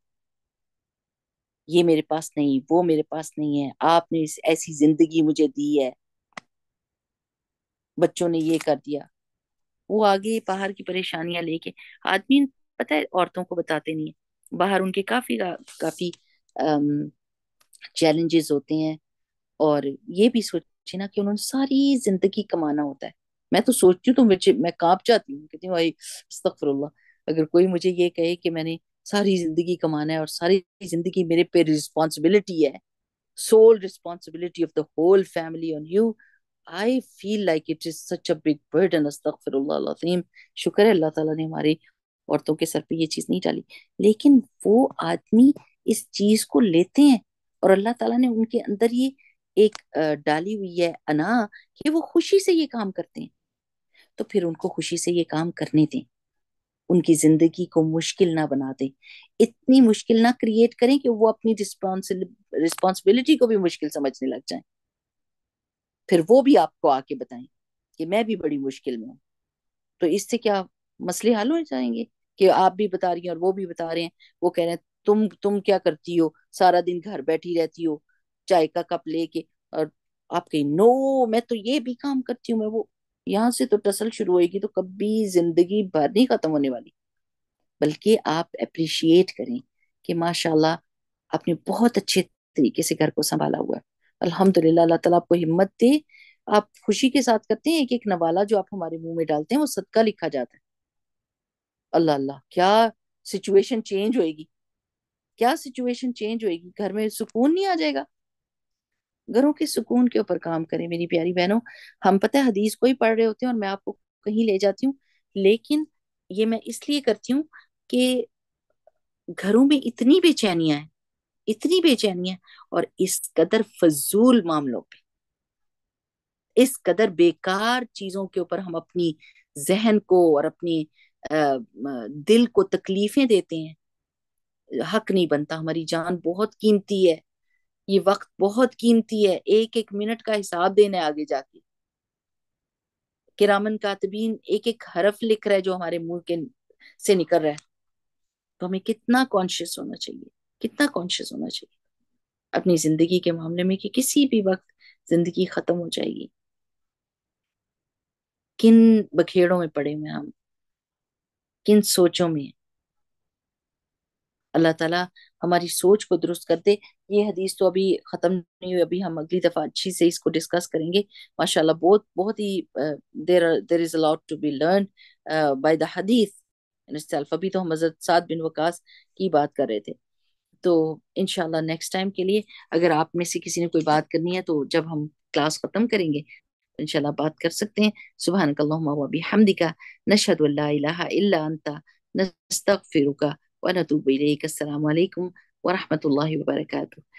ये मेरे पास नहीं वो मेरे पास नहीं है आपने इस ऐसी जिंदगी मुझे दी है बच्चों ने ये कर दिया वो आगे बाहर की परेशानियां लेके आदमी पता है औरतों को बताते नहीं है बाहर उनके काफी काफी चैलेंजेस um, होते हैं और ये भी सोचे ना कि उन्होंने सारी जिंदगी कमाना होता है मैं तो सोचती हूँ तो मुझे मैं कांप जाती हूँ कहती हूँ भाई अस्तफरल्ला अगर कोई मुझे ये कहे कि मैंने सारी जिंदगी कमाना है और सारी जिंदगी मेरे पे रिस्पॉन्सिबिलिटी है sole responsibility of the whole family on you I feel like it is such a big burden अस्तगफिरुल्लाह शुक्र है अल्लाह ताला ने हमारी औरतों के सर पे ये चीज नहीं डाली लेकिन वो आदमी इस चीज को लेते हैं और अल्लाह ताला ने उनके अंदर ये एक डाली हुई है अना कि वो खुशी से ये काम करते हैं तो फिर उनको खुशी से ये काम करने दें उनकी जिंदगी को मुश्किल ना बना दें इतनी मुश्किल ना क्रिएट करें कि वो अपनी रिस्पॉन्सिबिलिटी को भी मुश्किल समझने लग जाए फिर वो भी आपको आके बताएं कि मैं भी बड़ी मुश्किल में हूं तो इससे क्या मसले हल हो जाएंगे कि आप भी बता रही हैं और वो भी बता रहे हैं वो कह रहे हैं तुम तुम क्या करती हो सारा दिन घर बैठी रहती हो चाय का कप लेके और आप कही नो मैं तो ये भी काम करती हूँ मैं वो यहाँ से तो टसल शुरू होगी तो कभी जिंदगी भर नहीं खत्म होने वाली बल्कि आप अप्रिशिएट करें कि माशाल्लाह आपने बहुत अच्छे तरीके से घर को संभाला हुआ है अल्हम्दुलिल्लाह अल्लाह ताला आपको हिम्मत दे आप खुशी के साथ करते हैं एक एक नवाला जो आप हमारे मुंह में डालते हैं वो सदका लिखा जाता है अल्लाह अल्लाह क्या सिचुएशन चेंज होएगी क्या सिचुएशन चेंज होएगी घर में सुकून नहीं आ जाएगा घरों के सुकून के ऊपर काम करें मेरी प्यारी बहनों हम पता है हदीस को ही पढ़ रहे होते हैं और मैं आपको कहीं ले जाती हूँ लेकिन ये मैं इसलिए करती हूँ कि घरों में इतनी बेचैनियां हैं इतनी बेचैनियां और इस कदर फजूल मामलों पे इस कदर बेकार चीजों के ऊपर हम अपनी जहन को और अपनी दिल को तकलीफें देते हैं हक नहीं बनता हमारी जान बहुत कीमती है ये वक्त बहुत कीमती है एक एक मिनट का हिसाब देना है आगे जाके किरामन कातबीन एक एक हरफ लिख रहा है जो हमारे मुंह के से निकल रहा है तो हमें कितना कॉन्शियस होना चाहिए कितना कॉन्शियस होना चाहिए अपनी जिंदगी के मामले में कि किसी भी वक्त जिंदगी खत्म हो जाएगी किन बखेड़ों में पड़े हुए हम किन सोचों में अल्लाह ताला हमारी सोच को दुरुस्त कर दे ये हदीस तो अभी ख़त्म नहीं हुई अभी हम अगली दफ़ा अच्छी से इसको डिस्कस करेंगे माशाल्लाह बहुत बहुत ही there there is allowed to be learn by the हदीस सेल्फ अभी तो हम हजरत साद बिन वकास की बात कर रहे थे तो इनशाला नेक्स्ट टाइम के लिए अगर आप में से किसी ने कोई बात करनी है तो जब हम क्लास ख़त्म करेंगे तो इंशाल्लाह बात कर सकते हैं सुबह हमदिका नशद وأنا أتوب إليك السلام عليكم ورحمة الله وبركاته